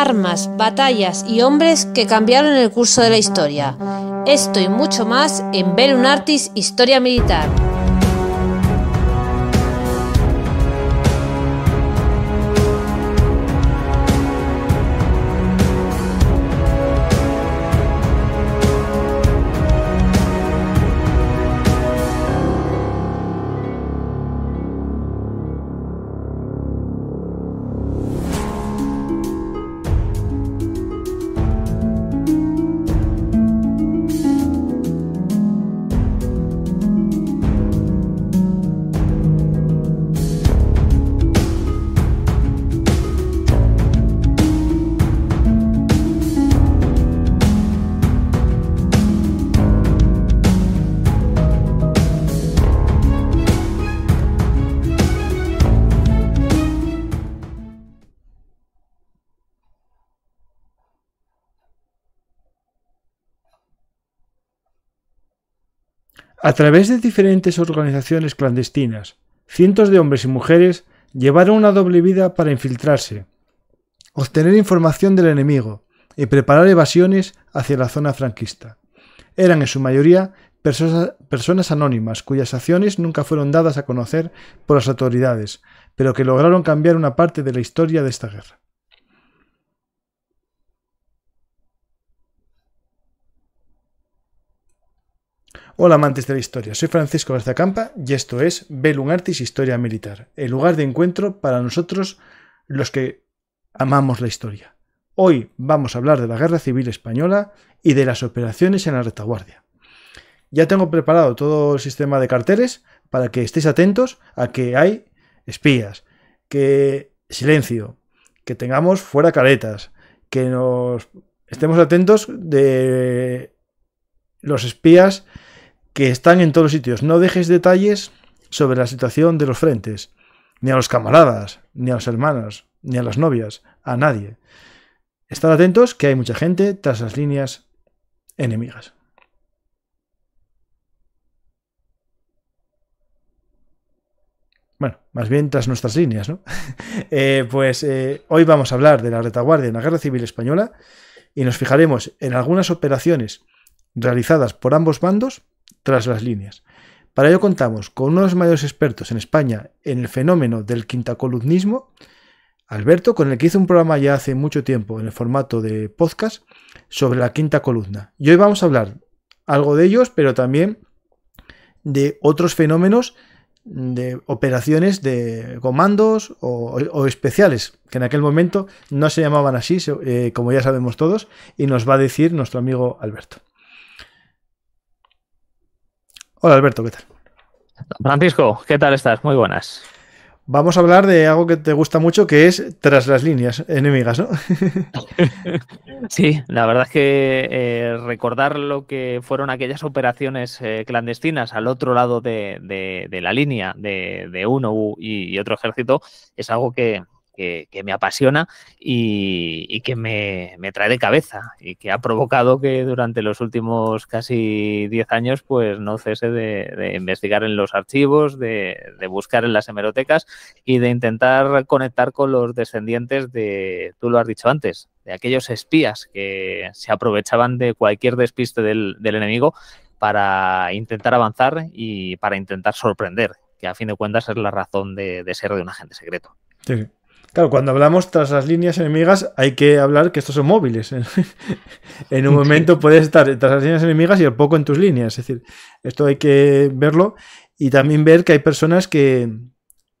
armas, batallas y hombres que cambiaron el curso de la historia. Esto y mucho más en Belunartis Historia Militar. A través de diferentes organizaciones clandestinas, cientos de hombres y mujeres llevaron una doble vida para infiltrarse, obtener información del enemigo y preparar evasiones hacia la zona franquista. Eran en su mayoría personas, anónimas cuyas acciones nunca fueron dadas a conocer por las autoridades, pero que lograron cambiar una parte de la historia de esta guerra. Hola amantes de la historia, soy Francisco Garza Campa y esto es Bellum Artis Historia Militar, el lugar de encuentro para nosotros los que amamos la historia. Hoy vamos a hablar de la Guerra Civil Española y de las operaciones en la retaguardia. Ya tengo preparado todo el sistema de carteles para que estéis atentos a que hay espías, que silencio, que tengamos fuera caretas, que nos estemos atentos de los espías que están en todos los sitios. No dejes detalles sobre la situación de los frentes, ni a los camaradas, ni a los hermanos, ni a las novias, a nadie. Estar atentos que hay mucha gente tras las líneas enemigas. bueno, más bien tras nuestras líneas, ¿no? Eh, pues eh, hoy vamos a hablar de la retaguardia en la Guerra Civil Española y nos fijaremos en algunas operaciones realizadas por ambos bandos tras las líneas. Para ello contamos con uno de los mayores expertos en España en el fenómeno del quintacolumnismo, Alberto, con el que hice un programa ya hace mucho tiempo en el formato de podcast sobre la quinta columna. Y hoy vamos a hablar algo de ellos, pero también de otros fenómenos de operaciones de comandos o, especiales, que en aquel momento no se llamaban así, eh, como ya sabemos todos, y nos va a decir nuestro amigo Alberto. Hola Alberto, ¿qué tal? Francisco, ¿qué tal estás? Muy buenas. Vamos a hablar de algo que te gusta mucho, que es tras las líneas enemigas, ¿no? sí, la verdad es que eh, recordar lo que fueron aquellas operaciones eh, clandestinas al otro lado de, la línea de, uno y otro ejército es algo que, que, me apasiona y, que me, trae de cabeza y que ha provocado que durante los últimos casi 10 años pues no cese de, investigar en los archivos, de, buscar en las hemerotecas y de intentar conectar con los descendientes de, tú lo has dicho antes, de aquellos espías que se aprovechaban de cualquier despiste del, enemigo para intentar avanzar y para intentar sorprender, que a fin de cuentas es la razón de, ser de un agente secreto. sí. Claro, cuando hablamos tras las líneas enemigas hay que hablar que estos son móviles. en un momento puedes estar tras las líneas enemigas y al poco en tus líneas. Es decir, esto hay que verlo y también ver que hay personas que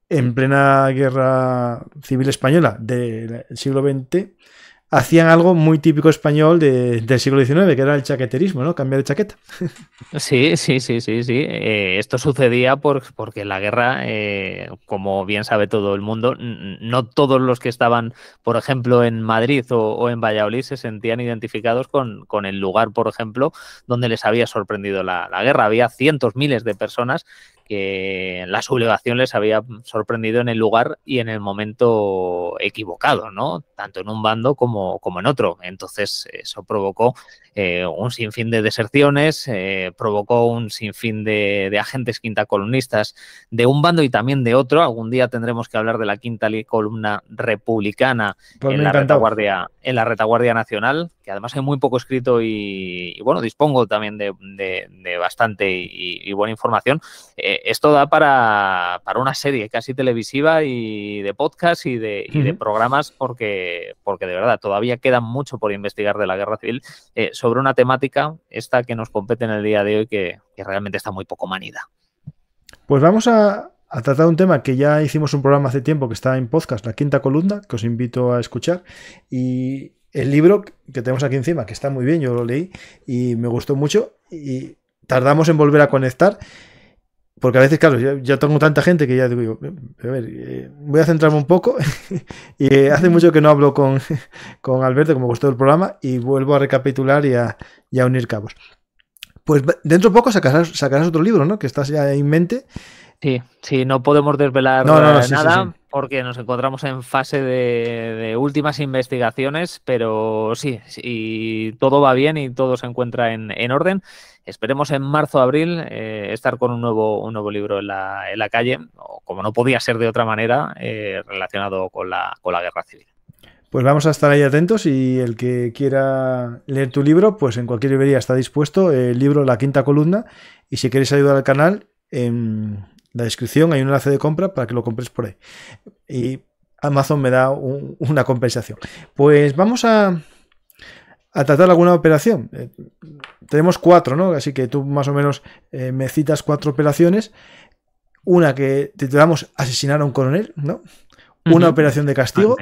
en plena guerra civil española del siglo XX hacían algo muy típico español del siglo XIX, que era el chaqueterismo, ¿no? Cambiar de chaqueta. Sí, sí, sí, sí, sí. Eh, esto sucedía porque la guerra, eh, como bien sabe todo el mundo, no todos los que estaban, por ejemplo, en Madrid o, en Valladolid se sentían identificados con, el lugar, por ejemplo, donde les había sorprendido la, la guerra. Había cientos, miles de personas que la sublevación les había sorprendido en el lugar y en el momento equivocado, ¿no? Tanto en un bando como, como en otro. Entonces, eso provocó eh, un sinfín de deserciones, eh, provocó un sinfín de, agentes quinta columnistas de un bando y también de otro. Algún día tendremos que hablar de la quinta columna republicana pues en, la retaguardia, en la retaguardia nacional, que además hay muy poco escrito y, bueno, dispongo también de, bastante y, buena información. Eh, esto da para, para, una serie casi televisiva y de podcast y de, y programas porque, porque de verdad todavía queda mucho por investigar de la guerra civil. Eh, sobre una temática, esta que nos compete en el día de hoy, que, realmente está muy poco manida. Pues vamos a, a tratar un tema que ya hicimos un programa hace tiempo que está en podcast, la quinta columna, que os invito a escuchar. Y el libro que tenemos aquí encima, que está muy bien, yo lo leí y me gustó mucho. Y tardamos en volver a conectar porque a veces, claro, ya tengo tanta gente que ya digo, eh, a ver, eh, voy a centrarme un poco. y eh, hace mucho que no hablo con, con Alberto, como gustó el programa, y vuelvo a recapitular y a, unir cabos. Pues dentro de poco sacarás, otro libro, ¿no? Que estás ya en mente. Sí, sí, no podemos desvelar nada porque nos encontramos en fase de, últimas investigaciones, pero sí, y todo va bien y todo se encuentra en, en orden. Esperemos en marzo, o abril eh, estar con un nuevo, un nuevo libro en la, calle, o como no podía ser de otra manera, eh, relacionado con la, con la guerra civil. Pues vamos a estar ahí atentos y el que quiera leer tu libro, pues en cualquier librería está dispuesto el libro La Quinta Columna y si queréis ayudar al canal, en la descripción hay un enlace de compra para que lo compres por ahí. Y Amazon me da una compensación. Pues vamos a, a tratar alguna operación tenemos cuatro, ¿no? Así que tú más o menos eh, me citas cuatro operaciones. Una que te damos asesinar a un coronel, ¿no? Una operación de castigo,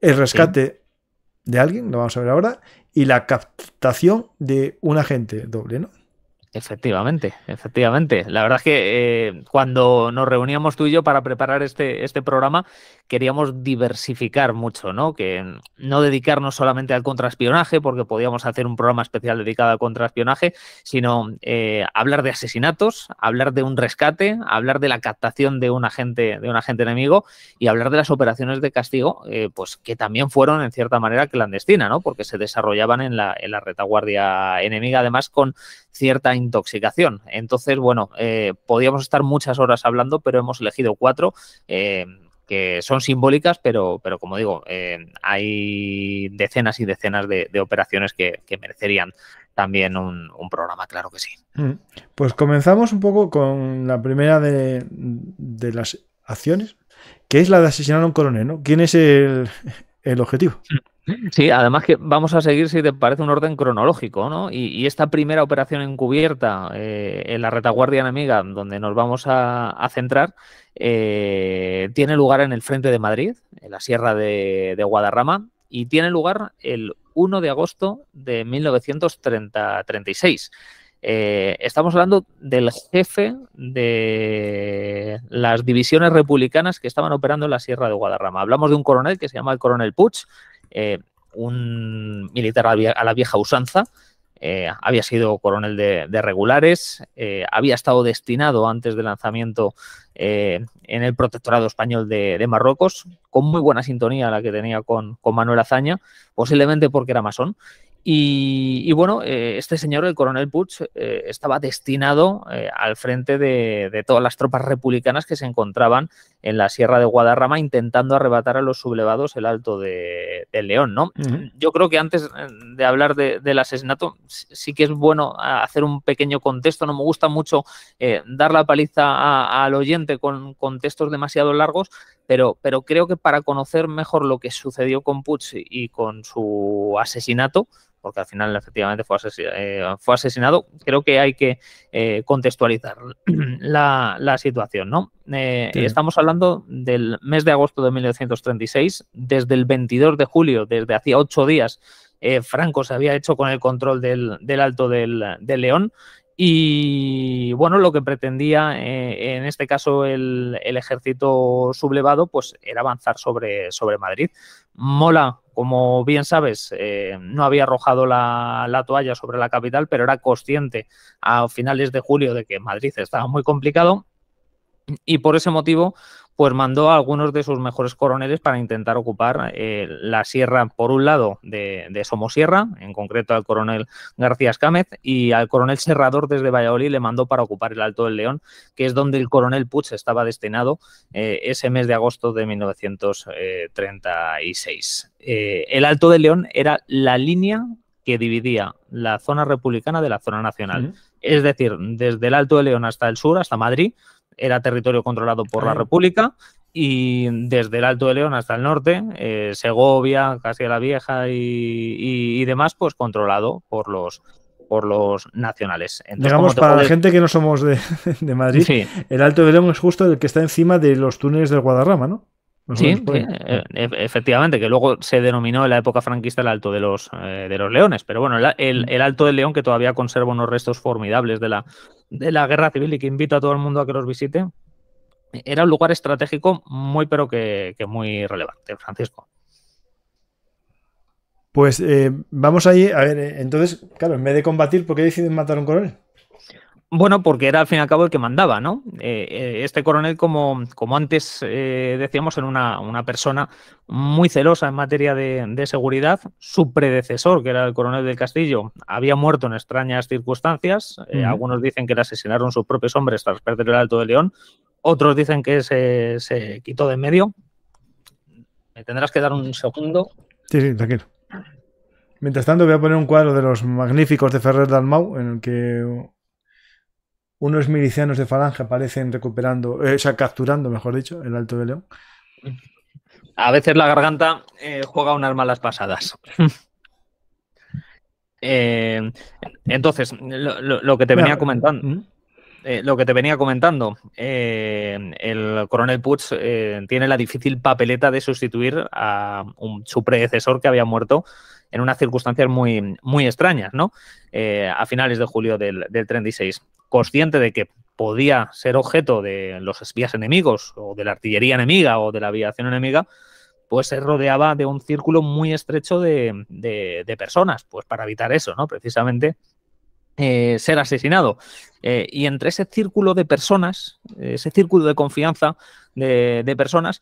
el rescate de alguien, lo vamos a ver ahora, y la captación de un agente doble, ¿no? Efectivamente, efectivamente. La verdad es que eh, cuando nos reuníamos tú y yo para preparar este, este programa, queríamos diversificar mucho, ¿no? Que no dedicarnos solamente al contraespionaje, porque podíamos hacer un programa especial dedicado al contraespionaje, sino eh, hablar de asesinatos, hablar de un rescate, hablar de la captación de un agente, de un agente enemigo y hablar de las operaciones de castigo, eh, pues que también fueron en cierta manera clandestina, ¿no? Porque se desarrollaban en la, en la retaguardia enemiga, además con cierta intoxicación. Entonces, bueno, eh, podíamos estar muchas horas hablando, pero hemos elegido cuatro. Eh, que son simbólicas, pero, pero como digo, eh, hay decenas y decenas de, operaciones que, merecerían también un, programa, claro que sí. Mm. Pues comenzamos un poco con la primera de, de las acciones, que es la de asesinar a un coronel, ¿no? ¿Quién es el, objetivo? Mm. Sí, además que vamos a seguir, si te parece, un orden cronológico, ¿no? Y, esta primera operación encubierta eh, en la retaguardia enemiga, donde nos vamos a, centrar, eh, tiene lugar en el frente de Madrid, en la sierra de, Guadarrama, y tiene lugar el 1 de agosto de 1936. Eh, estamos hablando del jefe de las divisiones republicanas que estaban operando en la Sierra de Guadarrama. Hablamos de un coronel que se llama el coronel Puch, eh, un militar a la vieja usanza, eh, había sido coronel de, regulares, eh, había estado destinado antes del lanzamiento en el protectorado español de, Marruecos, con muy buena sintonía la que tenía con, con Manuel Azaña, posiblemente porque era masón, y, bueno, eh, este señor, el coronel Putsch, eh, estaba destinado eh, al frente de, todas las tropas republicanas que se encontraban en la Sierra de Guadarrama intentando arrebatar a los sublevados el Alto de, León. ¿no? Yo creo que antes de hablar del asesinato, sí que es bueno ah, hacer un pequeño contexto. No me gusta mucho dar la paliza al oyente con, contextos demasiado largos, pero, pero, creo que para conocer mejor lo que sucedió con Puch y con su asesinato, porque al final efectivamente eh, fue, asesinado. Creo que hay que eh, contextualizar la, situación, ¿no? Eh, estamos hablando del mes de agosto de 1936, desde el 22 de julio, desde hacía ocho días, Franco se había hecho con el control del, Alto del, León y bueno, lo que pretendía en este caso el, el, ejército sublevado, pues era avanzar sobre, sobre Madrid. Mola como bien sabes, eh, no había arrojado la, la, toalla sobre la capital, pero era consciente a finales de julio de que Madrid estaba muy complicado. Y por ese motivo pues mandó a algunos de sus mejores coroneles para intentar ocupar eh, la sierra, por un lado, de, Somosierra, en concreto al coronel García Escámez, y al coronel Serrador desde Valladolid le mandó para ocupar el Alto del León, que es donde el coronel Puch estaba destinado eh, ese mes de agosto de 1936. Eh, el Alto del León era la línea que dividía la zona republicana de la zona nacional. Es decir, desde el Alto de León hasta el sur, hasta Madrid, era territorio controlado por la República y desde el Alto de León hasta el norte, eh, Segovia, Castilla la Vieja y, demás, pues controlado por los por los nacionales. Digamos, para la gente que no somos de, Madrid, el Alto de León es justo el que está encima de los túneles del Guadarrama, ¿no? Sí, eh, efectivamente, que luego se denominó en la época franquista el Alto de los, eh, de los Leones, pero bueno, mm. el, Alto del León que todavía conserva unos restos formidables de la, de la guerra civil y que invito a todo el mundo a que los visite, era un lugar estratégico muy, pero que, muy relevante, Francisco. Pues eh, vamos allí a ver, eh, entonces, claro, en vez de combatir, ¿por qué deciden matar a un coronel? Bueno, porque era al fin y al cabo el que mandaba, ¿no? Eh, eh, este coronel, como, como antes eh, decíamos, era una, persona muy celosa en materia de, seguridad. Su predecesor, que era el coronel del castillo, había muerto en extrañas circunstancias. Algunos dicen que le asesinaron sus propios hombres tras perder el Alto de León. Otros dicen que se, se quitó de en medio. Me tendrás que dar un segundo. Sí, sí, tranquilo. Mientras tanto, voy a poner un cuadro de los magníficos de Ferrer Dalmau, en el que unos milicianos de Falange aparecen recuperando, eh, o sea, capturando, mejor dicho, el Alto de León. A veces la garganta eh, juega unas malas pasadas. entonces, lo, que te venía comentando. lo que te venía comentando, el coronel Putz eh, tiene la difícil papeleta de sustituir a su predecesor que había muerto en unas circunstancias muy, muy extrañas, ¿no? a finales de julio del, del 36 consciente de que podía ser objeto de los espías enemigos o de la artillería enemiga o de la aviación enemiga, pues se rodeaba de un círculo muy estrecho de, de, personas, pues para evitar eso, ¿no? Precisamente eh, ser asesinado. Eh, y entre ese círculo de personas, ese círculo de confianza de, personas,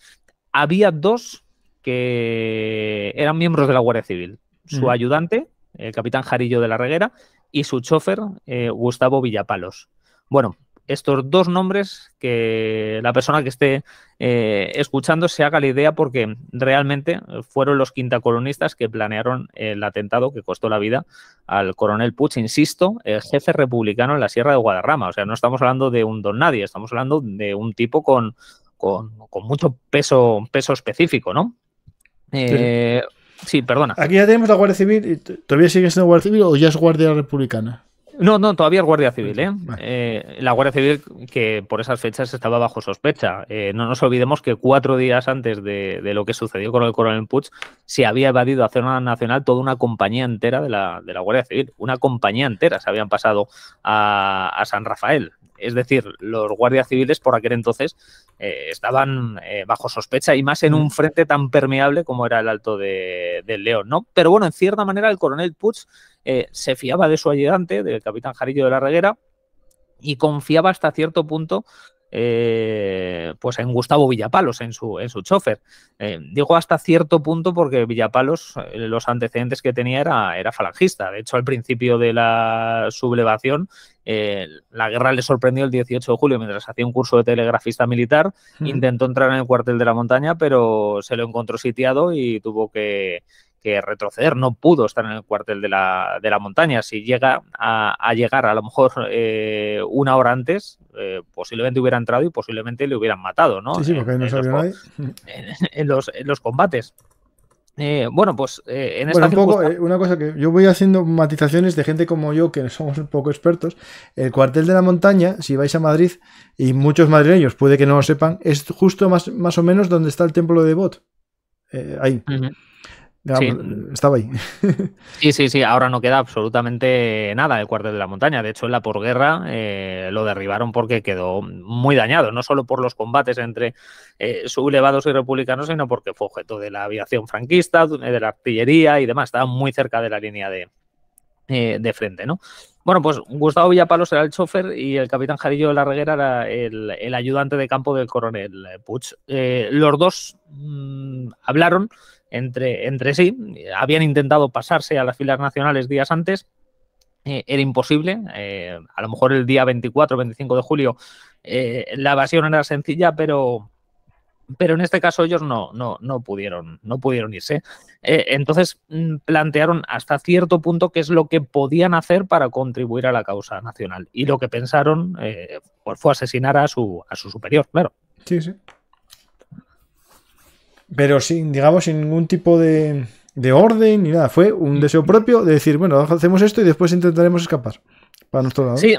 había dos que eran miembros de la Guardia Civil. Su ayudante, el capitán Jarillo de la Reguera, y su chofer eh, Gustavo Villapalos. Bueno, estos dos nombres que la persona que esté eh, escuchando se haga la idea porque realmente fueron los quintacolonistas que planearon el atentado que costó la vida al coronel Puch, insisto, el jefe republicano en la Sierra de Guadarrama. O sea, no estamos hablando de un don nadie, estamos hablando de un tipo con, con, mucho peso, peso específico, ¿no? Eh, Sí, perdona. Aquí ya tenemos la Guardia Civil. ¿Todavía sigue siendo Guardia Civil o ya es Guardia Republicana? No, no, todavía es Guardia Civil. ¿eh? eh la Guardia Civil que por esas fechas estaba bajo sospecha. Eh, no nos olvidemos que cuatro días antes de, lo que sucedió con el coronel Putsch, se había evadido a zona nacional toda una compañía entera de la, de la Guardia Civil. Una compañía entera se habían pasado a San Rafael. Es decir, los guardias civiles por aquel entonces eh, estaban eh, bajo sospecha y más en un mm. frente tan permeable como era el Alto de, del León, ¿no? Pero bueno, en cierta manera el coronel Putz eh, se fiaba de su ayudante, del capitán Jarillo de la Reguera, y confiaba hasta cierto punto eh, pues en Gustavo Villapalos, en su, en su chofer. Eh, digo hasta cierto punto porque Villapalos, eh, los antecedentes que tenía era, era falangista. De hecho, al principio de la sublevación, eh, la guerra le sorprendió el 18 de julio mientras hacía un curso de telegrafista militar. Hmm. Intentó entrar en el cuartel de la montaña, pero se lo encontró sitiado y tuvo que que retroceder, no pudo estar en el cuartel de la, montaña. Si llega a, llegar a lo mejor eh, una hora antes, eh, posiblemente hubiera entrado y posiblemente le hubieran matado, ¿no? en, los, En, los, combates. Eh, bueno, pues en esta bueno, una cosa que yo voy haciendo matizaciones de gente como yo, que somos un poco expertos. El cuartel de la montaña, si vais a Madrid, y muchos madrileños puede que no lo sepan, es justo más, más o menos donde está el templo de Bot. ahí. Estaba ahí. Sí, sí, sí. Ahora no queda absolutamente nada del cuartel de la montaña. De hecho, en la porguerra eh, lo derribaron porque quedó muy dañado, no solo por los combates entre eh, sublevados y republicanos, sino porque fue objeto de la aviación franquista, de la artillería y demás. Estaba muy cerca de la línea de, eh, de frente, ¿no? Bueno, pues Gustavo Villapalos era el chofer y el capitán Jarillo de la Reguera era el, ayudante de campo del coronel Puch. Eh, los dos mm, hablaron entre, sí. Habían intentado pasarse a las filas nacionales días antes. Eh, era imposible. Eh, a lo mejor el día 24, 25 de julio, eh, la evasión era sencilla, pero, pero en este caso ellos no, no, no pudieron, no pudieron irse. entonces mm, plantearon hasta cierto punto qué es lo que podían hacer para contribuir a la causa nacional. Y lo que pensaron fue asesinar a su, a su superior, claro. Sí, sí. Pero sin, digamos, sin ningún tipo de, orden ni nada. Fue un mm. deseo propio de decir, bueno, hacemos esto y después intentaremos escapar para Sí,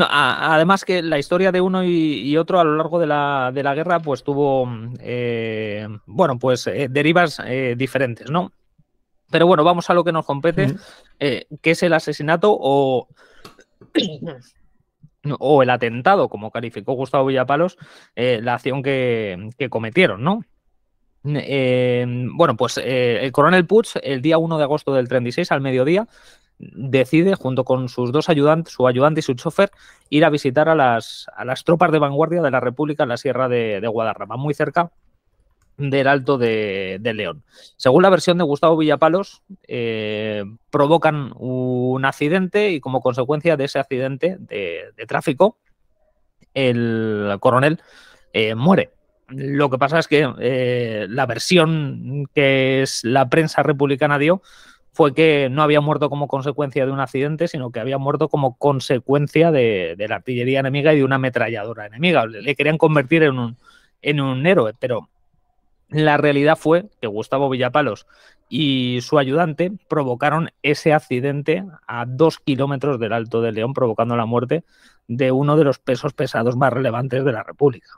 además que la historia de uno y, otro a lo largo de la, guerra, pues tuvo, eh, bueno, pues eh, derivas eh, diferentes, ¿no? Pero bueno, vamos a lo que nos compete, que es el asesinato o... el atentado, como calificó Gustavo Villapalos, la acción que cometieron, ¿no? Em, bueno, pues eh, el coronel Putz, el día 1 de agosto del 36 al mediodía, decide, junto con sus dos ayudantes, su ayudante y su chofer, ir a visitar a las, a las tropas de vanguardia de la República en la Sierra de, Guadarrama, muy cerca del Alto de, León. Según la versión de Gustavo Villapalos, eh, provocan un accidente y como consecuencia de ese accidente de, tráfico, el coronel eh, muere. Lo que pasa es que eh, la versión que es la prensa republicana dio fue que no había muerto como consecuencia de un accidente, sino que había muerto como consecuencia de, la artillería enemiga y de una ametralladora enemiga. Le, querían convertir en un, en un héroe, pero la realidad fue que Gustavo Villapalos y su ayudante provocaron ese accidente a dos kilómetros del Alto de León, provocando la muerte de uno de los pesos pesados más relevantes de la República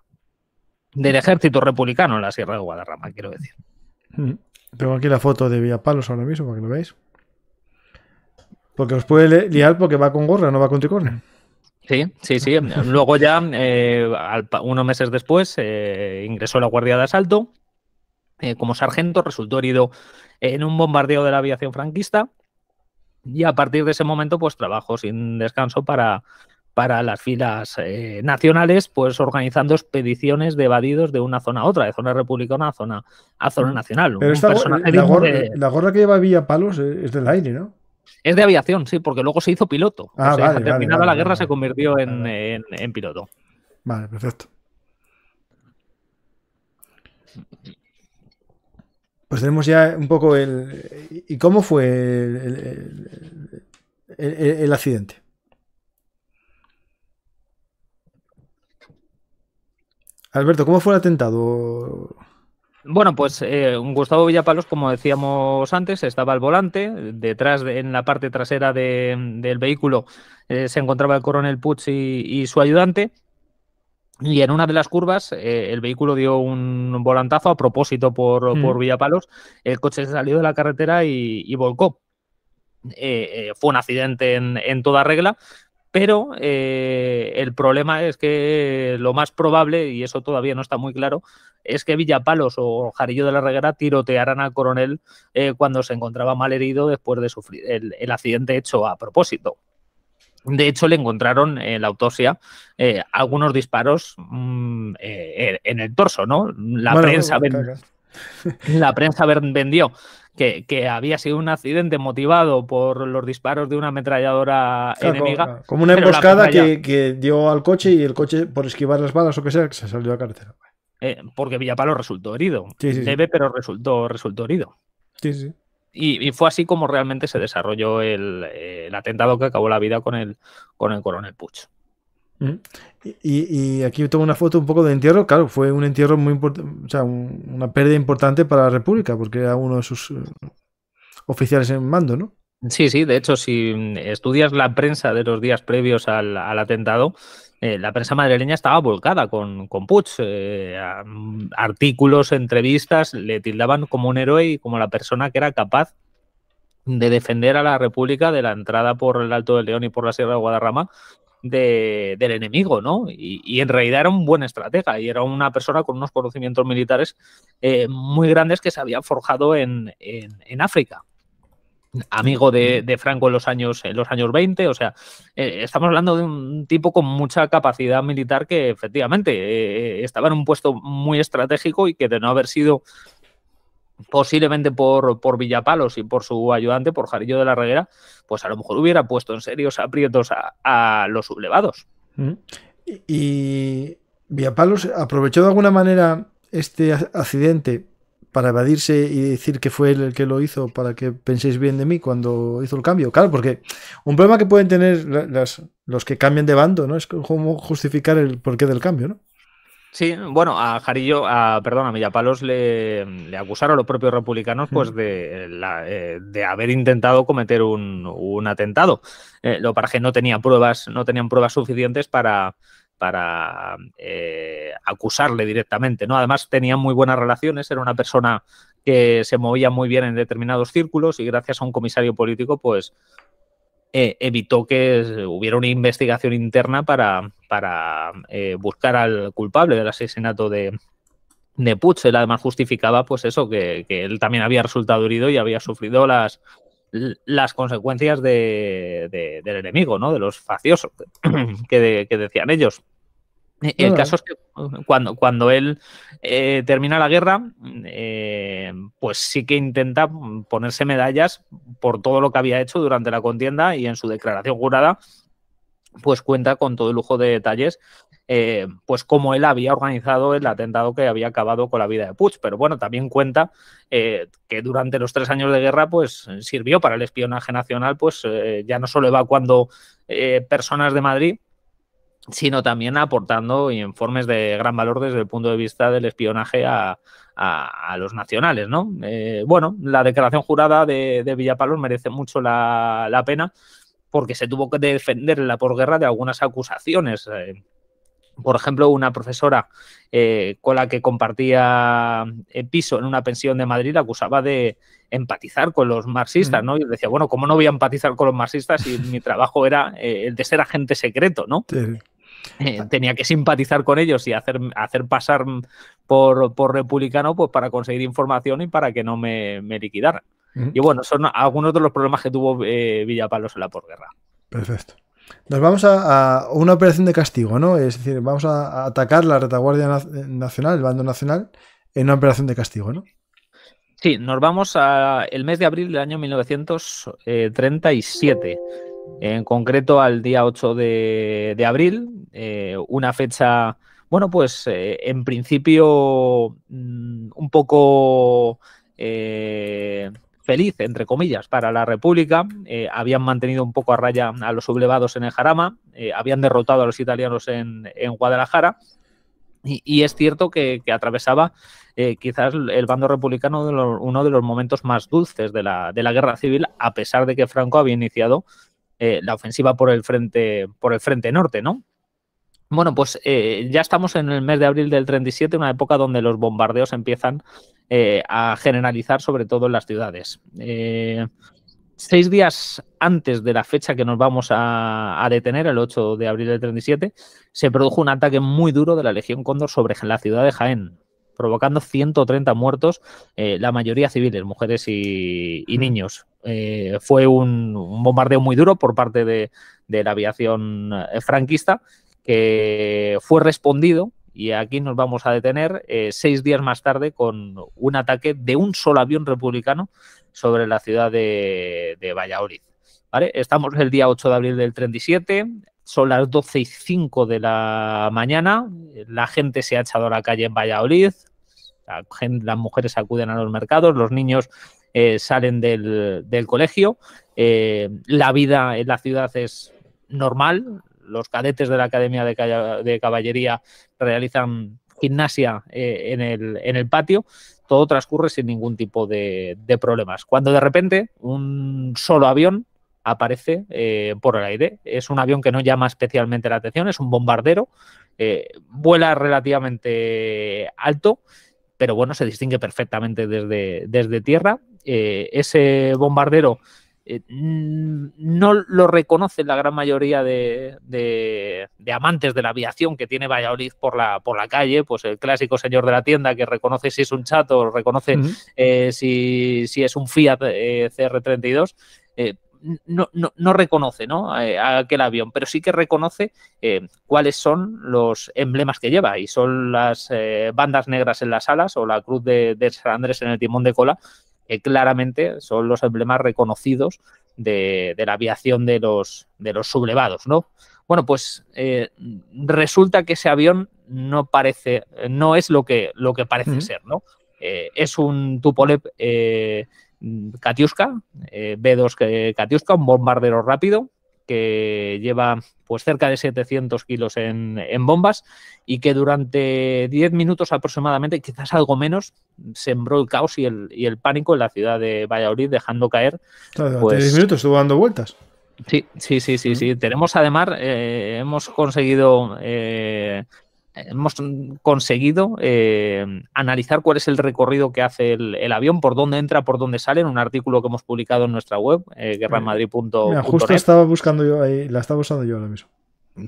del ejército republicano en la Sierra de Guadarrama, quiero decir. Mm. Tengo aquí la foto de Villapalos ahora mismo para que lo veáis. Porque os puede liar porque va con gorra, no va con tricorne. Sí, sí, sí. Luego ya, eh, unos meses después, eh, ingresó a la Guardia de Asalto. Eh, como sargento, resultó herido en un bombardeo de la aviación franquista. Y a partir de ese momento, pues trabajó sin descanso para para las filas eh, nacionales, pues organizando expediciones de evadidos de una zona a otra, de zona republicana a zona, a zona nacional. Pero la, gorra, que lleva Villa Palos eh, es del aire, ¿no? Es de aviación, sí, porque luego se hizo piloto. Ah, o terminada la guerra se convirtió en, piloto. Vale, perfecto. Pues tenemos ya un poco el... Eh, ¿Y cómo fue el accidente? Alberto, ¿cómo fue el atentado? Bueno, pues eh, Gustavo Villapalos, como decíamos antes, estaba al volante. Detrás, en la parte trasera del vehículo, eh, se encontraba el coronel Putz y, su ayudante. Y en una de las curvas, eh, el vehículo dio un volantazo a propósito por, mm. Villapalos. El coche salió de la carretera y, volcó. fue un accidente en, toda regla, pero eh, el problema es que lo más probable, y eso todavía no está muy claro, es que Villapalos o Jarillo de la Reguera tirotearan al coronel eh, cuando se encontraba mal herido después de sufrir el, accidente hecho a propósito. De hecho, le encontraron en eh, la autopsia algunos disparos mm, en el torso, ¿no? La prensa... la prensa vendió que, había sido un accidente motivado por los disparos de una ametralladora enemiga. Como una emboscada que, dio al coche y el coche, por esquivar las balas o que sea, se salió a carretera. Eh, porque Villapalo resultó herido. Debe, pero resultó, resultó herido. Sí, sí. Y, fue así como realmente se desarrolló el, atentado que acabó la vida con el, con el coronel Puch. Y, aquí tengo una foto un poco de entierro. Claro, fue un entierro muy importante, o sea, una pérdida importante para la República, porque era uno de sus eh, oficiales en mando, ¿no? Sí, sí, de hecho, si mm, estudias la prensa de los días previos al, atentado, eh, la prensa madrileña estaba volcada con, con Puch, eh, mm, artículos, entrevistas, le tildaban como un héroe y como la persona que era capaz de defender a la República de la entrada por el Alto del León y por la Sierra de Guadarrama del enemigo, ¿no? Y, en realidad era un buen estratega y era una persona con unos conocimientos militares eh, muy grandes que se había forjado en, África amigo mm. de, Franco en los años en los años 20, o sea, eh, estamos hablando de un tipo con mucha capacidad militar que efectivamente eh, estaba en un puesto muy estratégico y que de no haber sido posiblemente por, Villapalos y por su ayudante, por Jarillo de la Reguera, pues a lo mejor hubiera puesto en serios aprietos a, los sublevados. Mm. Y Villapalos aprovechó de alguna manera este accidente para evadirse y decir que fue él el que lo hizo para que penséis bien de mí cuando hizo el cambio. Claro, porque un problema que pueden tener los que cambian de bando, ¿no? Es cómo justificar el porqué del cambio, ¿no? Sí, bueno, a Jarillo, a, perdón, a Millapalos le, le acusaron los propios republicanos pues de, eh, de haber intentado cometer un, atentado. Eh, lo para que no tenía pruebas, no tenían pruebas suficientes para, eh, acusarle directamente. ¿no? Además, tenía muy buenas relaciones, era una persona que se movía muy bien en determinados círculos y gracias a un comisario político, pues, eh, evitó que hubiera una investigación interna para, para eh, buscar al culpable del asesinato de, de Puig. además justificaba pues eso, que, él también había resultado herido y había sufrido las, las consecuencias del enemigo, ¿no? de los faciosos que, que decían ellos. Eh, el caso es que eh, cuando, cuando él eh, termina la guerra, pues sí que intenta ponerse medallas por todo lo que había hecho durante la contienda y en su declaración jurada, pues cuenta con todo el lujo de detalles, pues cómo él había organizado el atentado que había acabado con la vida de Puch. Pero bueno, también cuenta que durante los tres años de guerra, pues sirvió para el espionaje nacional, pues ya no solo evacuando personas de Madrid, sino también aportando informes de gran valor desde el punto de vista del espionaje a, los nacionales. ¿no? Eh, bueno, la declaración jurada de, de Villapalos merece mucho la, pena porque se tuvo que defender en la posguerra de algunas acusaciones. Eh, por ejemplo, una profesora eh, con la que compartía piso en una pensión de Madrid acusaba de empatizar con los marxistas, mm. ¿no? Y decía, bueno, ¿cómo no voy a empatizar con los marxistas si mi trabajo era el de ser agente secreto, ¿no? Sí. Eh, tenía que simpatizar con ellos y hacer, hacer pasar por, republicano pues para conseguir información y para que no me, me liquidaran. Mm. Y bueno, son algunos de los problemas que tuvo eh, Villapalos en la posguerra. Perfecto. Nos vamos a, una operación de castigo, ¿no? Es decir, vamos a, atacar la retaguardia eh, nacional, el bando nacional, en una operación de castigo, ¿no? Sí, nos vamos al mes de abril del año 1937. En concreto al día 8 de, abril, eh, una fecha, bueno, pues eh, en principio mm, un poco eh, feliz, entre comillas, para la República. habían mantenido un poco a raya a los sublevados en el Jarama, habían derrotado a los italianos en, en Guadalajara. Y, es cierto que, atravesaba quizás el bando republicano uno de los momentos más dulces de la, de la, guerra civil, a pesar de que Franco había iniciado eh, la ofensiva por el frente, por el frente norte, ¿no? Bueno, pues eh, ya estamos en el mes de abril del 37, una época donde los bombardeos empiezan eh, a generalizar, sobre todo en las ciudades. seis días antes de la fecha que nos vamos a, detener, el 8 de abril del 37, se produjo un ataque muy duro de la Legión Cóndor sobre la ciudad de Jaén, provocando 130 muertos, la mayoría civiles, mujeres y niños. Eh, fue un, bombardeo muy duro por parte de, la aviación eh, franquista que fue respondido y aquí nos vamos a detener eh, seis días más tarde con un ataque de un solo avión republicano sobre la ciudad de, Valladolid. Estamos el día 8 de abril del 37, son las 12 y 5 de la mañana, la gente se ha echado a la calle en Valladolid, las mujeres acuden a los mercados, los niños eh, salen del, del colegio, eh, la vida en la ciudad es normal, los cadetes de la Academia de, Caballería realizan gimnasia eh, en, el, patio, todo transcurre sin ningún tipo de, problemas. Cuando de repente un solo avión aparece por el aire. Es un avión que no llama especialmente la atención, es un bombardero, vuela relativamente alto, pero bueno, se distingue perfectamente desde, desde tierra eh, ese bombardero eh, no lo reconoce la gran mayoría de, amantes de la aviación que tiene Valladolid por la, por la calle, pues el clásico señor de la tienda que reconoce si es un chato, reconoce eh, si, es un Fiat CR32. No, no, no, reconoce aquel avión, pero sí que reconoce cuáles son los emblemas que lleva y son las bandas negras en las alas o la cruz de, San Andrés en el timón de cola, que claramente son los emblemas reconocidos de, la aviación de los, de los sublevados, ¿no? Bueno, pues eh, resulta que ese avión no parece, no es lo que, lo que parece ser, ¿no? Eh, es un Tupolev eh, Katiuska, B2 Katiuska, un bombardero rápido, que lleva pues cerca de 700 kilos en, bombas y que durante 10 minutos aproximadamente, quizás algo menos, sembró el caos y el, pánico en la ciudad de Valladolid, dejando caer. 10 pues minutos estuvo dando vueltas. Sí, sí, sí, sí, sí. Tenemos además, eh, hemos conseguido eh, hemos conseguido eh, analizar cuál es el recorrido que hace el, avión, por dónde entra, por dónde sale, en un artículo que hemos publicado en nuestra web, eh, Mira, Justo estaba buscando yo ahí, la estaba usando yo ahora mismo.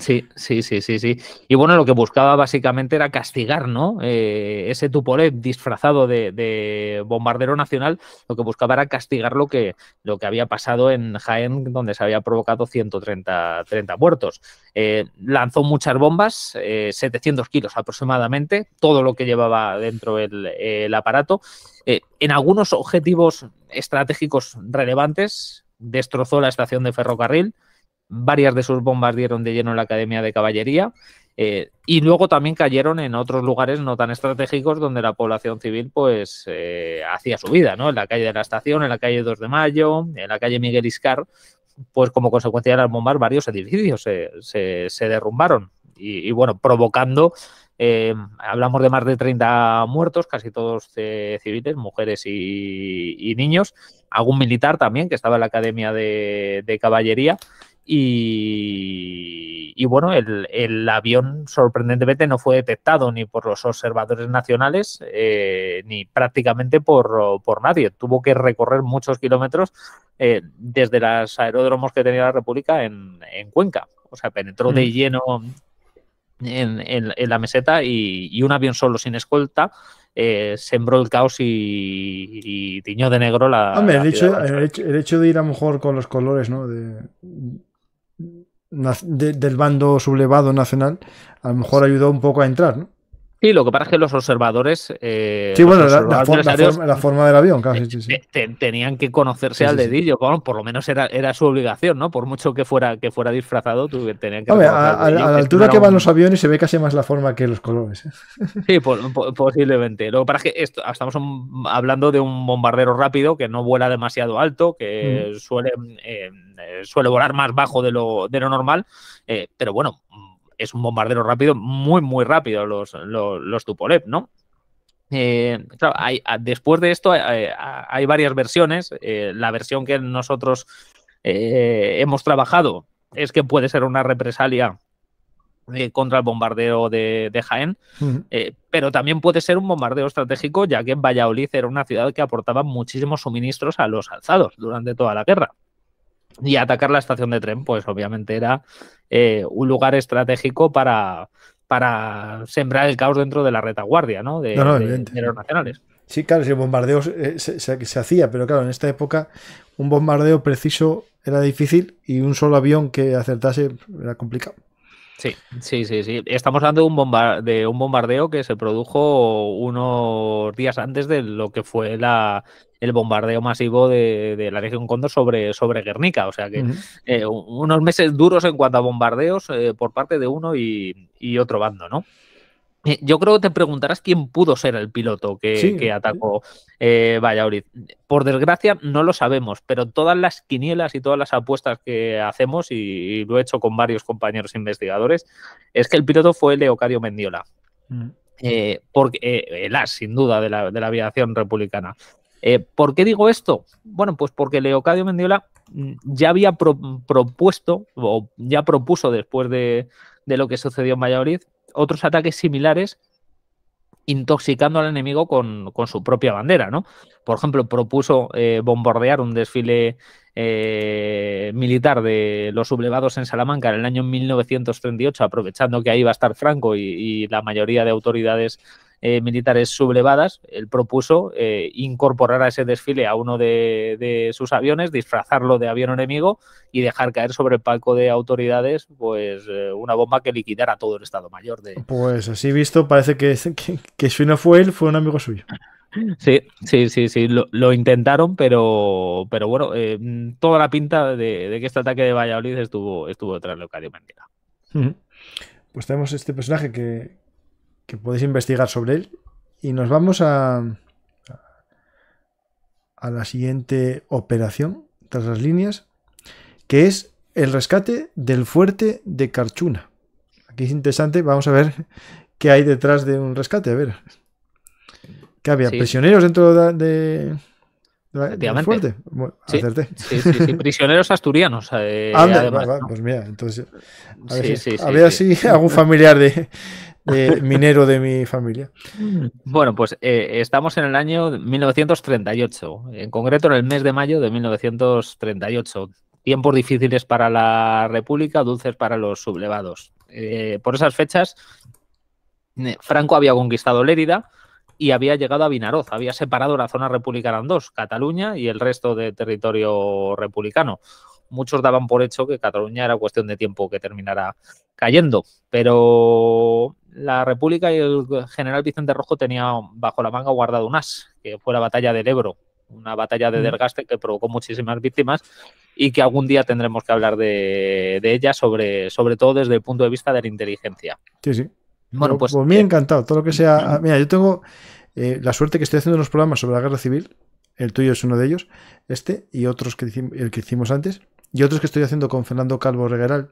Sí, sí, sí, sí, sí. Y bueno, lo que buscaba básicamente era castigar, ¿no? Eh, ese Tupolev eh, disfrazado de, bombardero nacional, lo que buscaba era castigar lo que, lo que había pasado en Jaén, donde se había provocado 130 muertos. Eh, lanzó muchas bombas, 700 kilos aproximadamente, todo lo que llevaba dentro el aparato. en algunos objetivos estratégicos relevantes, destrozó la estación de ferrocarril, varias de sus bombas dieron de lleno en la Academia de Caballería eh, y luego también cayeron en otros lugares no tan estratégicos donde la población civil pues eh, hacía su vida, ¿no? En la calle de la Estación, en la calle 2 de Mayo, en la calle Miguel Iscar, pues como consecuencia de las bombas varios edificios se, derrumbaron y, bueno, provocando, eh, hablamos de más de 30 muertos, casi todos civiles, mujeres y, niños, algún militar también que estaba en la Academia de Caballería y, bueno, el, avión sorprendentemente no fue detectado ni por los observadores nacionales eh, ni prácticamente por, nadie. Tuvo que recorrer muchos kilómetros eh, desde los aeródromos que tenía la República en, Cuenca. O sea, penetró de mm. lleno en, la meseta y, un avión solo sin escolta eh, sembró el caos y, tiñó de negro la. Hombre, el, hecho, de ir a lo mejor con los colores, ¿no? del bando sublevado nacional, a lo mejor ayudó un poco a entrar, ¿no? Sí, lo que pasa es que los observadores. Eh, sí, bueno, la, forma, del avión, tenían que conocerse al dedillo, por lo menos era, su obligación, ¿no? Por mucho que fuera, que fuera disfrazado, tú que. a, la altura que, van los aviones se ve casi más la forma que los colores. ¿eh? Sí, posiblemente. Lo que pasa es que esto, estamos hablando de un bombardero rápido que no vuela demasiado alto, que suele, eh, suele volar más bajo de lo, de lo normal, pero bueno es un bombardero rápido, muy, muy rápido los, los, Tupolev, ¿no? Eh, después de esto eh, hay, varias versiones. Eh, la versión que nosotros hemos trabajado es que puede ser una represalia contra el bombardeo de, Jaén, pero también puede ser un bombardeo estratégico, ya que Valladolid era una ciudad que aportaba muchísimos suministros a los alzados durante toda la guerra y atacar la estación de tren, pues obviamente era eh, un lugar estratégico para, para sembrar el caos dentro de la retaguardia, ¿no? De, los nacionales. Sí, claro, si el bombardeo eh, se, se, hacía, pero claro, en esta época un bombardeo preciso era difícil y un solo avión que acertase era complicado. Sí, sí, sí, sí. Estamos hablando de un, de un bombardeo que se produjo unos días antes de lo que fue la, el bombardeo masivo de, la Legión Condor sobre, sobre Guernica. O sea que eh, unos meses duros en cuanto a bombardeos eh, por parte de uno y otro bando, ¿no? Eh, yo creo que te preguntarás quién pudo ser el piloto que, atacó eh, Valladolid. Por desgracia no lo sabemos, pero todas las quinielas y todas las apuestas que hacemos, y, lo he hecho con varios compañeros investigadores, es que el piloto fue Leocadio Mendiola. Mm. Eh, el as, sin duda, de la, aviación republicana. ¿Por qué digo esto? Bueno, pues porque Leocadio Mendiola mm, ya había propuesto, o ya propuso después de lo que sucedió en Valladolid, otros ataques similares intoxicando al enemigo con, su propia bandera, ¿no? Por ejemplo, propuso eh, bombardear un desfile eh, militar de los sublevados en Salamanca en el año 1938, aprovechando que ahí iba a estar Franco y, y la mayoría de autoridades eh, militares sublevadas, él propuso eh, incorporar a ese desfile a uno de, sus aviones, disfrazarlo de avión enemigo y dejar caer sobre el palco de autoridades pues eh, una bomba que liquidara todo el Estado Mayor. De... Pues así visto, parece que, que, si no fue él, fue un amigo suyo. Sí, sí, sí, sí, lo, intentaron, pero, pero bueno, toda la pinta de, que este ataque de Valladolid estuvo, estuvo tras Leocadio Mentira. Pues tenemos este personaje que, que podéis investigar sobre él. Y nos vamos a, a la siguiente operación tras las líneas, que es el rescate del fuerte de Carchuna. Aquí es interesante, vamos a ver qué hay detrás de un rescate. A ver, ¿qué había? ¿Prisioneros dentro de, de... Del fuerte. sí, prisioneros asturianos. Eh, además, Pues mira, entonces. A ver si, algún familiar de, minero de mi familia. Bueno, pues eh, estamos en el año 1938, en concreto en el mes de mayo de 1938. Tiempos difíciles para la República, dulces para los sublevados. Eh, por esas fechas, eh, Franco había conquistado Lérida y había llegado a Vinaroz, había separado la zona republicana en dos, Cataluña y el resto de territorio republicano muchos daban por hecho que Cataluña era cuestión de tiempo que terminara cayendo, pero la República y el general Vicente Rojo tenían bajo la manga guardado un as, que fue la batalla del Ebro, una batalla de mm. desgaste que provocó muchísimas víctimas y que algún día tendremos que hablar de, ella, sobre, sobre todo desde el punto de vista de la inteligencia. Sí, sí. Bueno, pues, pues me ha encantado todo lo que sea. Mira, yo tengo eh, la suerte que estoy haciendo unos programas sobre la guerra civil. El tuyo es uno de ellos, este y otros que el que hicimos antes y otros que estoy haciendo con Fernando Calvo Regeral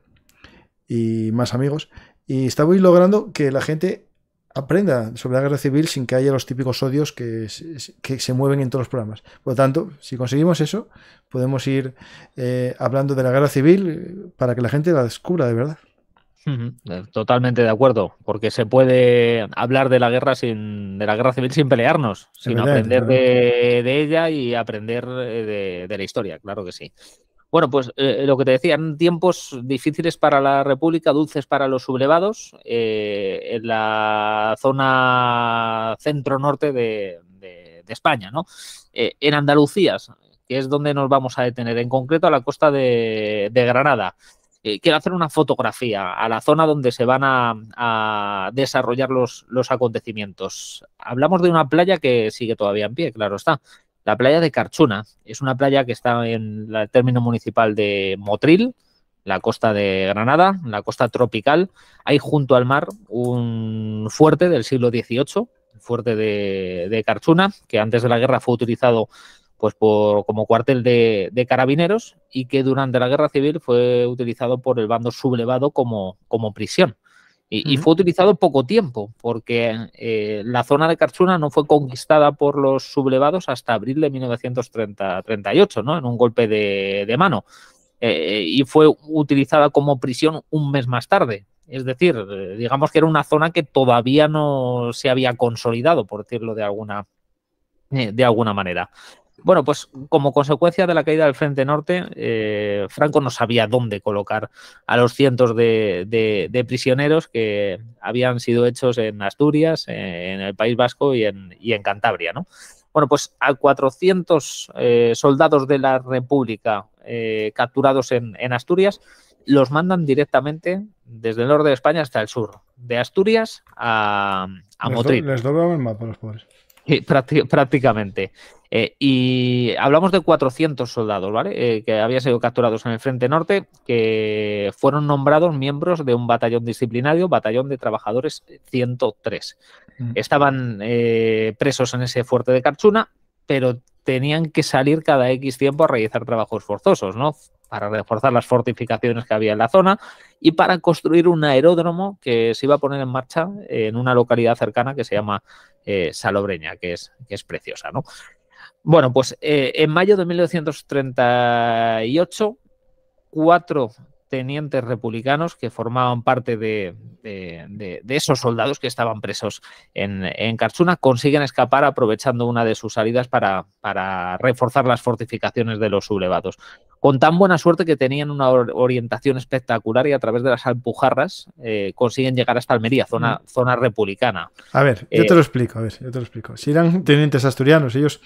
y más amigos. Y estamos logrando que la gente aprenda sobre la guerra civil sin que haya los típicos odios que, se mueven en todos los programas. Por lo tanto, si conseguimos eso, podemos ir eh, hablando de la guerra civil eh, para que la gente la descubra de verdad. Eh, totalmente de acuerdo, porque se puede hablar de la guerra sin, de la guerra civil sin pelearnos, sino aprender de, ella y aprender de, de la historia, claro que sí. Bueno, pues eh, lo que te decía, en tiempos difíciles para la República, dulces para los sublevados, eh, en la zona centro-norte de, España, ¿no? Eh, en Andalucía, que es donde nos vamos a detener, en concreto a la costa de, Granada. quiero hacer una fotografía a la zona donde se van a, desarrollar los, los acontecimientos. Hablamos de una playa que sigue todavía en pie, claro está. La playa de Carchuna es una playa que está en el término municipal de Motril, la costa de Granada, la costa tropical. Hay junto al mar un fuerte del siglo XVIII, el fuerte de, Carchuna, que antes de la guerra fue utilizado pues como cuartel de, carabineros y que durante la guerra civil fue utilizado por el bando sublevado como prisión. Y, fue utilizado poco tiempo, porque eh, la zona de Carchuna no fue conquistada por los sublevados hasta abril de 1938, ¿no? En un golpe de, mano. Eh, y fue utilizada como prisión un mes más tarde. Es decir, digamos que era una zona que todavía no se había consolidado, por decirlo de alguna, eh, de alguna manera. Bueno, pues como consecuencia de la caída del Frente Norte, eh, Franco no sabía dónde colocar a los cientos de, prisioneros que habían sido hechos en Asturias, en el País Vasco y en, Cantabria, ¿no? Bueno, pues a 400 eh, soldados de la República eh, capturados en, Asturias los mandan directamente desde el norte de España hasta el sur, de Asturias a, a Motril. les el mapa los pobres. prácticamente. Eh, y hablamos de 400 soldados, ¿vale? Eh, que habían sido capturados en el Frente Norte, que fueron nombrados miembros de un batallón disciplinario, batallón de trabajadores 103. Mm. Estaban eh, presos en ese fuerte de Carchuna, pero tenían que salir cada X tiempo a realizar trabajos forzosos, ¿no? Para reforzar las fortificaciones que había en la zona y para construir un aeródromo que se iba a poner en marcha en una localidad cercana que se llama Salobreña, que es, que es preciosa, ¿no? Bueno, pues eh, en mayo de 1938, cuatro tenientes republicanos que formaban parte de, esos soldados que estaban presos en, en consiguen escapar aprovechando una de sus salidas para, para, reforzar las fortificaciones de los sublevados. Con tan buena suerte que tenían una orientación espectacular y a través de las alpujarras eh, consiguen llegar hasta Almería, zona, mm. zona republicana. A ver, yo eh, te lo explico, a ver, yo te lo explico. Si eran tenientes asturianos, ellos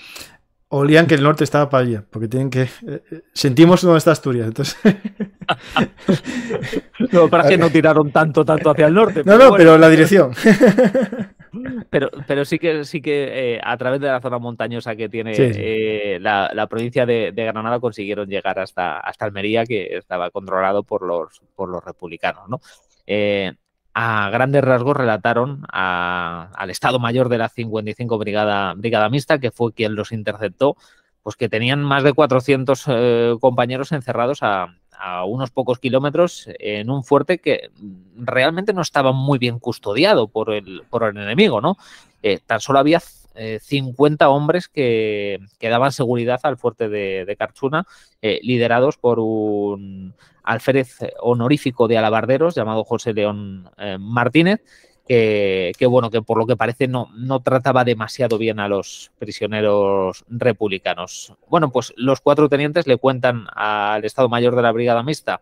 olían que el norte estaba para allá, porque tienen que. Eh, eh, sentimos dónde está Asturias, entonces. no, para que no tiraron tanto, tanto hacia el norte. No, no, pero la dirección. Pero, pero sí que sí que eh, a través de la zona montañosa que tiene la, provincia de, Granada consiguieron llegar hasta, hasta Almería, que estaba controlado por los, por los republicanos, ¿no? a grandes rasgos relataron al Estado Mayor de la 55 Brigada, Brigada Mixta, que fue quien los interceptó, pues que tenían más de 400 eh, compañeros encerrados a, unos pocos kilómetros en un fuerte que realmente no estaba muy bien custodiado por el, por el enemigo, ¿no? Eh, tan solo había 50 eh, hombres que, daban seguridad al fuerte de, de Carchuna, liderados por un alférez honorífico de Alabarderos, llamado José León eh, Martínez, que, bueno, que por lo que parece no, no trataba demasiado bien a los prisioneros republicanos. Bueno, pues los cuatro tenientes le cuentan al Estado Mayor de la Brigada Mixta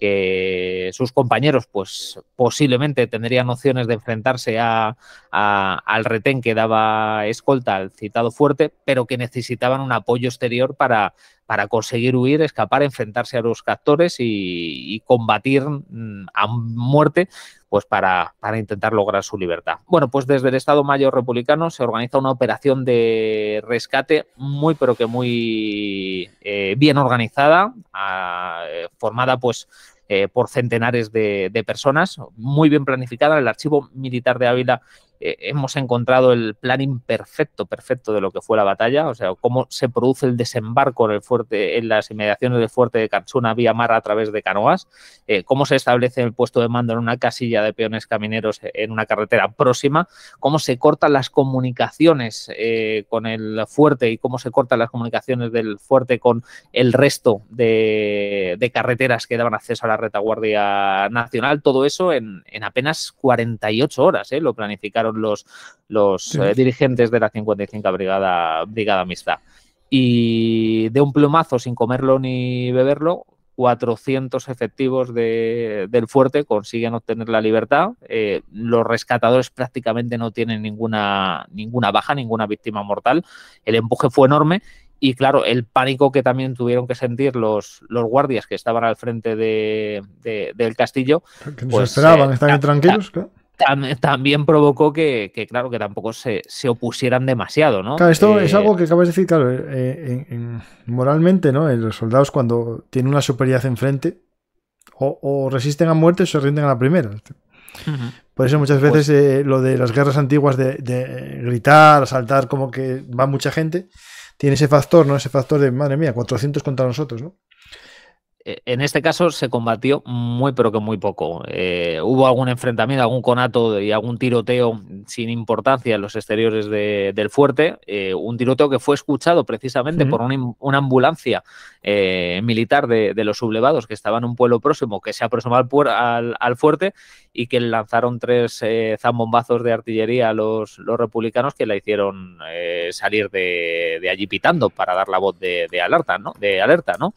que sus compañeros pues posiblemente tendrían opciones de enfrentarse a, al retén que daba escolta al citado fuerte, pero que necesitaban un apoyo exterior para para conseguir huir, escapar, enfrentarse a los captores y, combatir mm, a muerte pues para, para, intentar lograr su libertad. Bueno, pues desde el Estado Mayor Republicano se organiza una operación de rescate muy, pero que muy eh, bien organizada, ah, eh, formada pues eh, por centenares de, de, personas, muy bien planificada. El archivo militar de Ávila eh, hemos encontrado el planning imperfecto, perfecto de lo que fue la batalla, o sea, cómo se produce el desembarco en, el fuerte, en las inmediaciones del fuerte de Canchuna vía mar a través de canoas, eh, cómo se establece el puesto de mando en una casilla de peones camineros en una carretera próxima, cómo se cortan las comunicaciones eh, con el fuerte y cómo se cortan las comunicaciones del fuerte con el resto de, carreteras que daban acceso a la retaguardia nacional, todo eso en, en apenas 48 horas, lo planificaron los, los eh, dirigentes de la 55 Brigada, Brigada Amistad. Y de un plumazo, sin comerlo ni beberlo, 400 efectivos de, del fuerte consiguen obtener la libertad. Eh, los rescatadores prácticamente no tienen ninguna, ninguna baja, ninguna víctima mortal. El empuje fue enorme y claro, el pánico que también tuvieron que sentir los, los guardias que estaban al frente de, del castillo. Que pues, esperaban, eh, tranquilos también provocó que, claro, que tampoco se, se opusieran demasiado, ¿no? Claro, esto es eh, algo que acabas de decir, claro, eh, eh, moralmente, ¿no? Los soldados cuando tienen una superioridad enfrente o, o resisten a muerte o se rinden a la primera. Por eso muchas pues veces lo de las guerras antiguas de, de gritar, saltar, como que va mucha gente, tiene ese factor, ¿no? Ese factor de, madre mía, 400 contra nosotros, ¿no? E, en este caso se combatió muy pero que muy poco. Eh, hubo algún enfrentamiento, algún conato y algún tiroteo sin importancia en los exteriores del fuerte, eh, un tiroteo que fue escuchado precisamente por una, ambulancia eh, militar de, los sublevados que estaba en un pueblo próximo que se aproximó al, al, fuerte y que lanzaron tres zambombazos de artillería a los, republicanos que la hicieron salir de, de, allí pitando para dar la voz de, alerta, ¿no? De alerta, ¿no?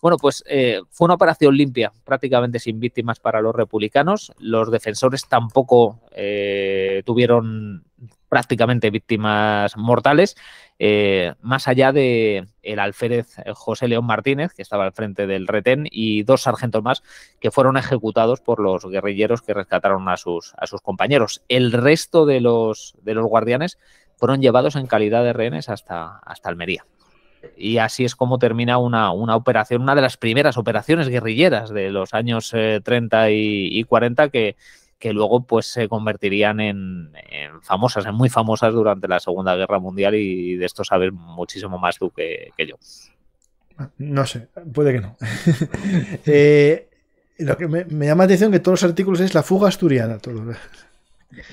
Bueno, pues eh, fue una operación limpia, prácticamente sin víctimas para los republicanos. Los defensores tampoco eh, tuvieron prácticamente víctimas mortales, eh, más allá de el alférez José León Martínez, que estaba al frente del retén, y dos sargentos más que fueron ejecutados por los guerrilleros que rescataron a sus, a sus compañeros. El resto de los, de los guardianes fueron llevados en calidad de rehenes hasta Almería y así es como termina una, operación, una de las primeras operaciones guerrilleras de los años 30 eh, y, 40 que, que, luego pues se convertirían en, famosas, en muy famosas durante la Segunda Guerra Mundial y de esto sabes muchísimo más tú que, yo. No sé, puede que no. Eh, lo que me, llama la atención que todos los artículos es la fuga asturiana. Todo.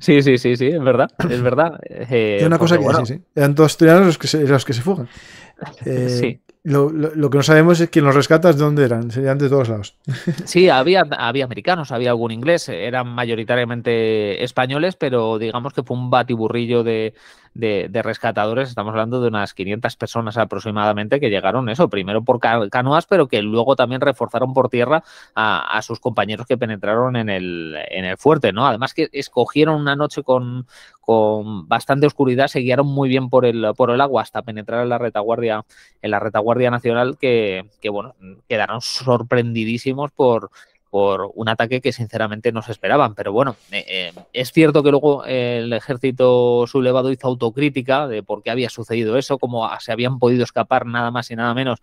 Sí, sí, sí, sí, es verdad, es verdad. Eh, una cosa que Eran todos los que se, los que se fugan. Eh, lo, que no sabemos es quién los rescata, de dónde eran, serían de todos lados. Sí, había, había americanos, había algún inglés, eran mayoritariamente españoles, pero digamos que fue un batiburrillo de, de, rescatadores, estamos hablando de unas 500 personas aproximadamente que llegaron eso, primero por canoas, pero que luego también reforzaron por tierra a, a sus compañeros que penetraron en el, en el fuerte, ¿no? Además que escogieron una noche con, con bastante oscuridad, se guiaron muy bien por el, por el agua hasta penetrar en la retaguardia, en la retaguardia nacional que, que bueno, quedaron sorprendidísimos por por un ataque que sinceramente no se esperaban. Pero bueno, eh, eh, es cierto que luego el ejército sublevado hizo autocrítica de por qué había sucedido eso, cómo se habían podido escapar nada más y nada menos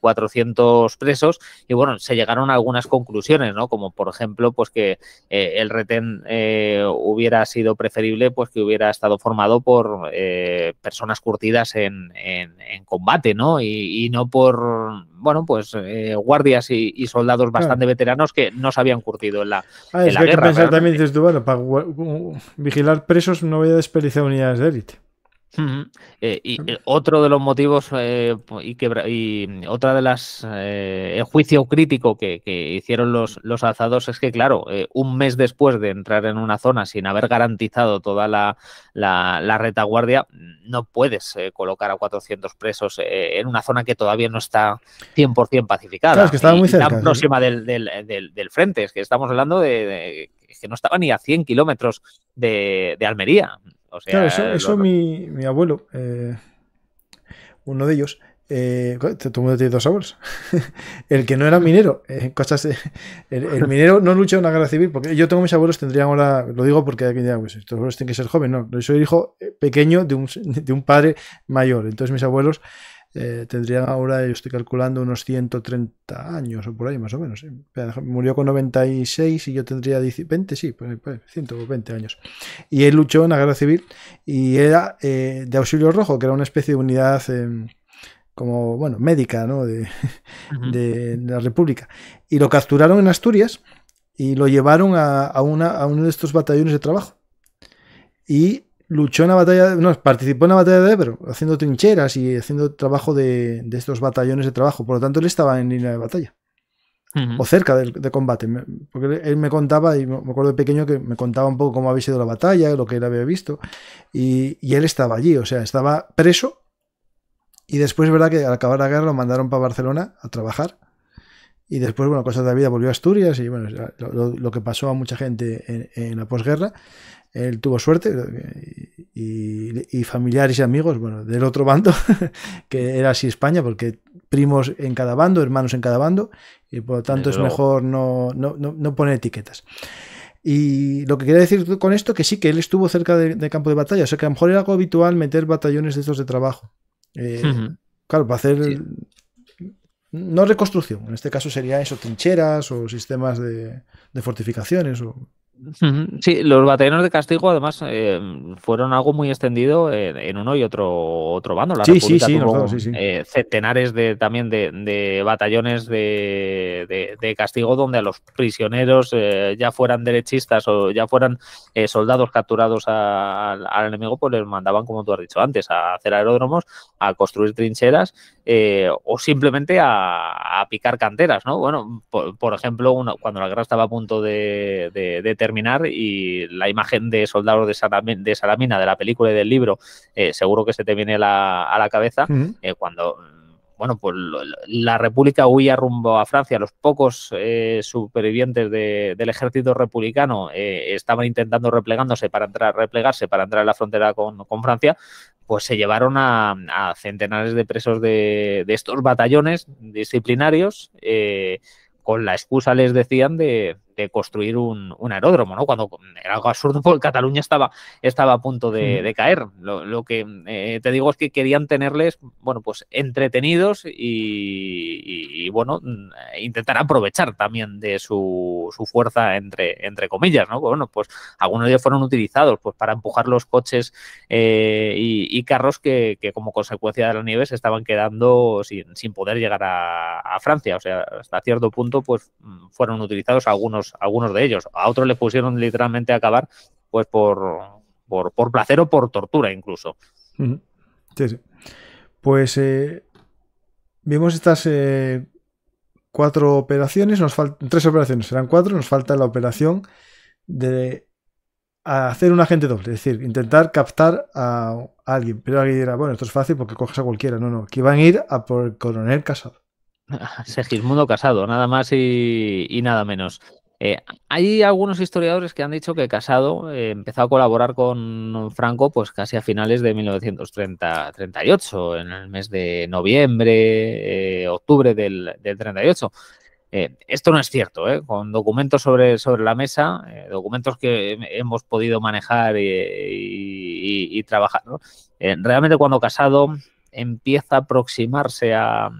400 presos y bueno, se llegaron a algunas conclusiones, ¿no? Como por ejemplo, pues que eh, el retén eh, hubiera sido preferible, pues que hubiera estado formado por eh, personas curtidas en, en, combate, ¿no? Y, no por, bueno, pues guardias y, soldados bastante veteranos que no se habían curtido en la, ah, guerra. pensar también, dices tú, bueno, para vigilar presos no voy a desperdiciar unidades de élite. Eh, y eh, otro de los motivos eh, y, que, y otra de las el juicio crítico que, hicieron los, los, alzados es que, claro, un mes después de entrar en una zona sin haber garantizado toda la, la, retaguardia, no puedes colocar a 400 presos en una zona que todavía no está 100% pacificada. Claro, próxima del, del, frente, es que estamos hablando de, que no estaba ni a 100 kilómetros de Almería claro, eso, mi, abuelo, eh, uno de ellos, eh, mundo tiene dos abuelos. el que no era minero, eh, eh, el, minero no lucha en la guerra civil, porque yo tengo mis abuelos, tendrían ahora, lo digo porque pues, estos abuelos tienen que ser jóvenes, no, yo soy el hijo pequeño de un, de un padre mayor, entonces mis abuelos eh, tendrían ahora, yo estoy calculando, unos 130 años o por ahí más o menos. Murió con 96 y yo tendría 20, sí, 120 pues, pues, años. Y él luchó en la guerra civil y era eh, de auxilio rojo, que era una especie de unidad eh, como, bueno, médica, ¿no? De, la República. Y lo capturaron en Asturias y lo llevaron a, a uno de estos batallones de trabajo. Y luchó en la batalla, no, participó en la batalla de Ebro, haciendo trincheras y haciendo trabajo de, estos batallones de trabajo. Por lo tanto, él estaba en línea de batalla. O cerca de, combate. Porque él me contaba, y me acuerdo de pequeño que me contaba un poco cómo había sido la batalla, lo que él había visto. Y, él estaba allí, o sea, estaba preso. Y después, verdad que al acabar la guerra lo mandaron para Barcelona a trabajar. Y después, bueno, cosas de la vida, volvió a Asturias y bueno, lo, que pasó a mucha gente en la posguerra él tuvo suerte eh, y, familiares y amigos, bueno, del otro bando, que era así España, porque primos en cada bando, hermanos en cada bando, y por lo tanto es mejor no, no, poner etiquetas. Y lo que quería decir con esto, que sí, que él estuvo cerca del de campo de batalla, o sea que a lo mejor era algo habitual meter batallones de estos de trabajo. Eh, claro, para hacer... No reconstrucción, en este caso sería eso, trincheras o sistemas de, de fortificaciones o Sí, los batallones de castigo además em, fueron algo muy extendido en, uno y otro otro bando. La sí, República sí, sí, eh, centenares de también de, batallones de, de, castigo donde a los prisioneros eh, ya fueran derechistas o ya fueran eh, soldados capturados al, enemigo pues les mandaban como tú has dicho antes a hacer aeródromos, a construir trincheras o simplemente a, picar canteras, ¿no? Bueno, por, ejemplo cuando la guerra estaba a punto de, terminar y la imagen de soldados de, Salamina, de, de la película y del libro, eh, seguro que se te viene a la cabeza eh, cuando mm, bueno, pues la República huía rumbo a Francia. Los pocos eh, supervivientes del ejército republicano estaban intentando replegándose para entrar, replegarse para entrar a la frontera con, Francia. Pues se llevaron a, centenares de presos de, estos batallones disciplinarios. con la excusa, les decían, de, construir un, aeródromo, ¿no? Cuando era algo absurdo porque Cataluña estaba, estaba a punto de, caer. Lo, que eh, te digo es que querían tenerles, bueno, pues entretenidos y, bueno, mm, eh, intentar aprovechar también de su, su, fuerza, entre, entre comillas, ¿no? Bueno, pues algunos de ellos fueron utilizados pues para empujar los coches eh, y, carros que, como consecuencia de la nieve se estaban quedando sin, sin poder llegar a Francia. O sea, hasta cierto punto, pues mm, fueron utilizados algunos algunos, de ellos. A otros le pusieron literalmente a acabar, pues por, por, por placer o por tortura incluso. Pues eh, vimos estas eh, cuatro operaciones, nos faltan tres operaciones, serán cuatro, nos falta la operación de hacer un agente doble, es decir, intentar captar a, alguien. Pero alguien dirá, bueno, esto es fácil porque coges a cualquiera. No, no, que van a ir a por el coronel Casado. Segismundo Casado, nada más y nada menos. Eh, hay algunos historiadores que han dicho que Casado eh, empezó a colaborar con Franco pues casi a finales de 1938, en el mes de noviembre, eh, octubre del, 38. esto no es cierto, con documentos sobre, sobre la mesa, documentos que hemos podido manejar y, trabajar. realmente cuando Casado empieza a aproximarse a,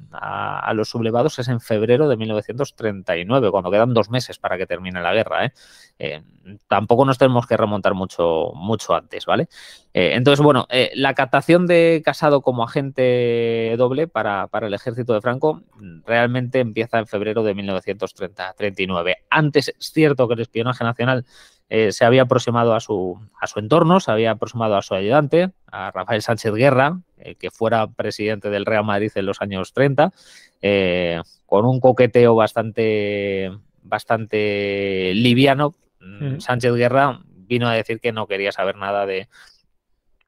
los sublevados es en febrero de 1939, cuando quedan dos meses para que termine la guerra. ¿eh? Eh, tampoco nos tenemos que remontar mucho, mucho antes, ¿vale? Eh, entonces, bueno, la captación de Casado como agente doble para, para, el ejército de Franco realmente empieza en febrero de 1939. Antes es cierto que el espionaje nacional eh, se había aproximado a su, a su entorno, se había aproximado a su ayudante, a Rafael Sánchez Guerra, eh, que fuera presidente del Real Madrid en los años 30, eh, con un coqueteo bastante, bastante liviano. Mm. Sánchez Guerra vino a decir que no quería saber nada de,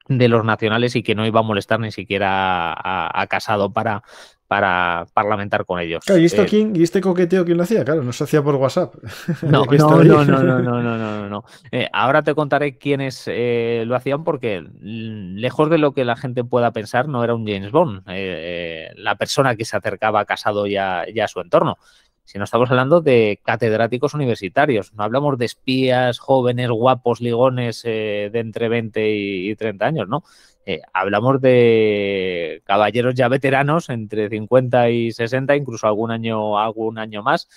de los nacionales y que no iba a molestar ni siquiera a Casado para, para parlamentar con ellos. ¿y, esto eh, ¿Y este coqueteo quién lo hacía? Claro, no se hacía por WhatsApp. No, no, no, no, no, no, eh, ahora te contaré quiénes eh, lo hacían porque mm, lejos de lo que la gente pueda pensar, no era un James Bond, la persona que se acercaba casado ya, ya a su entorno. Si no estamos hablando de catedráticos universitarios, no hablamos de espías, jóvenes, guapos, ligones de entre 20 y 30 años, ¿no? Eh, hablamos de caballeros ya veteranos entre 50 y 60, incluso algún año, algún año más,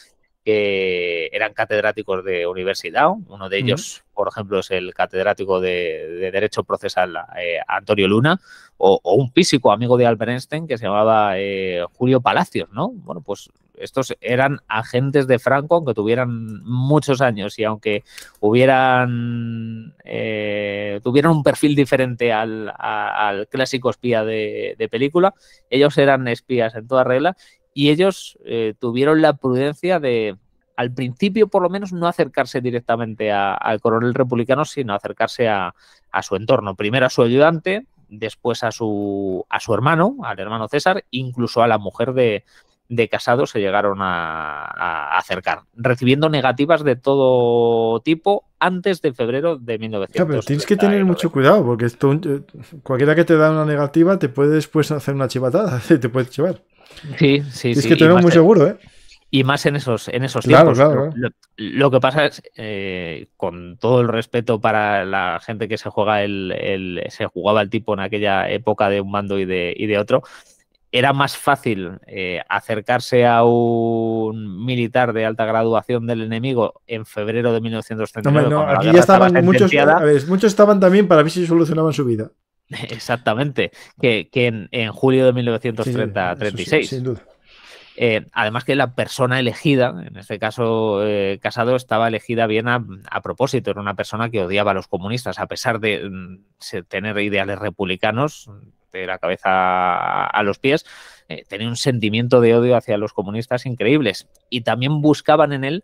que eran catedráticos de universidad. Uno de ellos, por ejemplo, es el catedrático de, Derecho Procesal eh, Antonio Luna, o, un físico amigo de Albert Einstein que se llamaba eh, Julio Palacios, ¿no? Bueno, pues estos eran agentes de Franco, aunque tuvieran muchos años y aunque eh, tuvieran un perfil diferente al, clásico espía de, película, ellos eran espías en toda regla y ellos eh, tuvieron la prudencia de, al principio por lo menos, no acercarse directamente al coronel republicano, sino acercarse a, su entorno. Primero a su ayudante, después a su, a su hermano, al hermano César, incluso a la mujer de, Casado se llegaron a, acercar, recibiendo negativas de todo tipo antes de febrero de 1900. Claro, pero tienes que tener mucho cuidado, porque esto, eh, cualquiera que te da una negativa te puede después hacer una chivatada, te puede chivar. Sí, sí, es sí. Es que tenemos muy seguro, ¿eh? Y más en esos, en esos tiempos. Lo, que pasa es, eh, con todo el respeto para la gente que se juega el, se jugaba el tipo en aquella época de un mando y de, otro, era más fácil eh, acercarse a un militar de alta graduación del enemigo en febrero de 1939. No, no, aquí ya estaban muchos, muchos estaban también para ver si solucionaban su vida. Exactamente, que, en, julio de 1936. Sí, sin duda. Eh, además que la persona elegida, en este caso eh, Casado, estaba elegida bien a, propósito, era una persona que odiaba a los comunistas, a pesar de mm, tener ideales republicanos de la cabeza a, los pies, eh, tenía un sentimiento de odio hacia los comunistas increíbles y también buscaban en él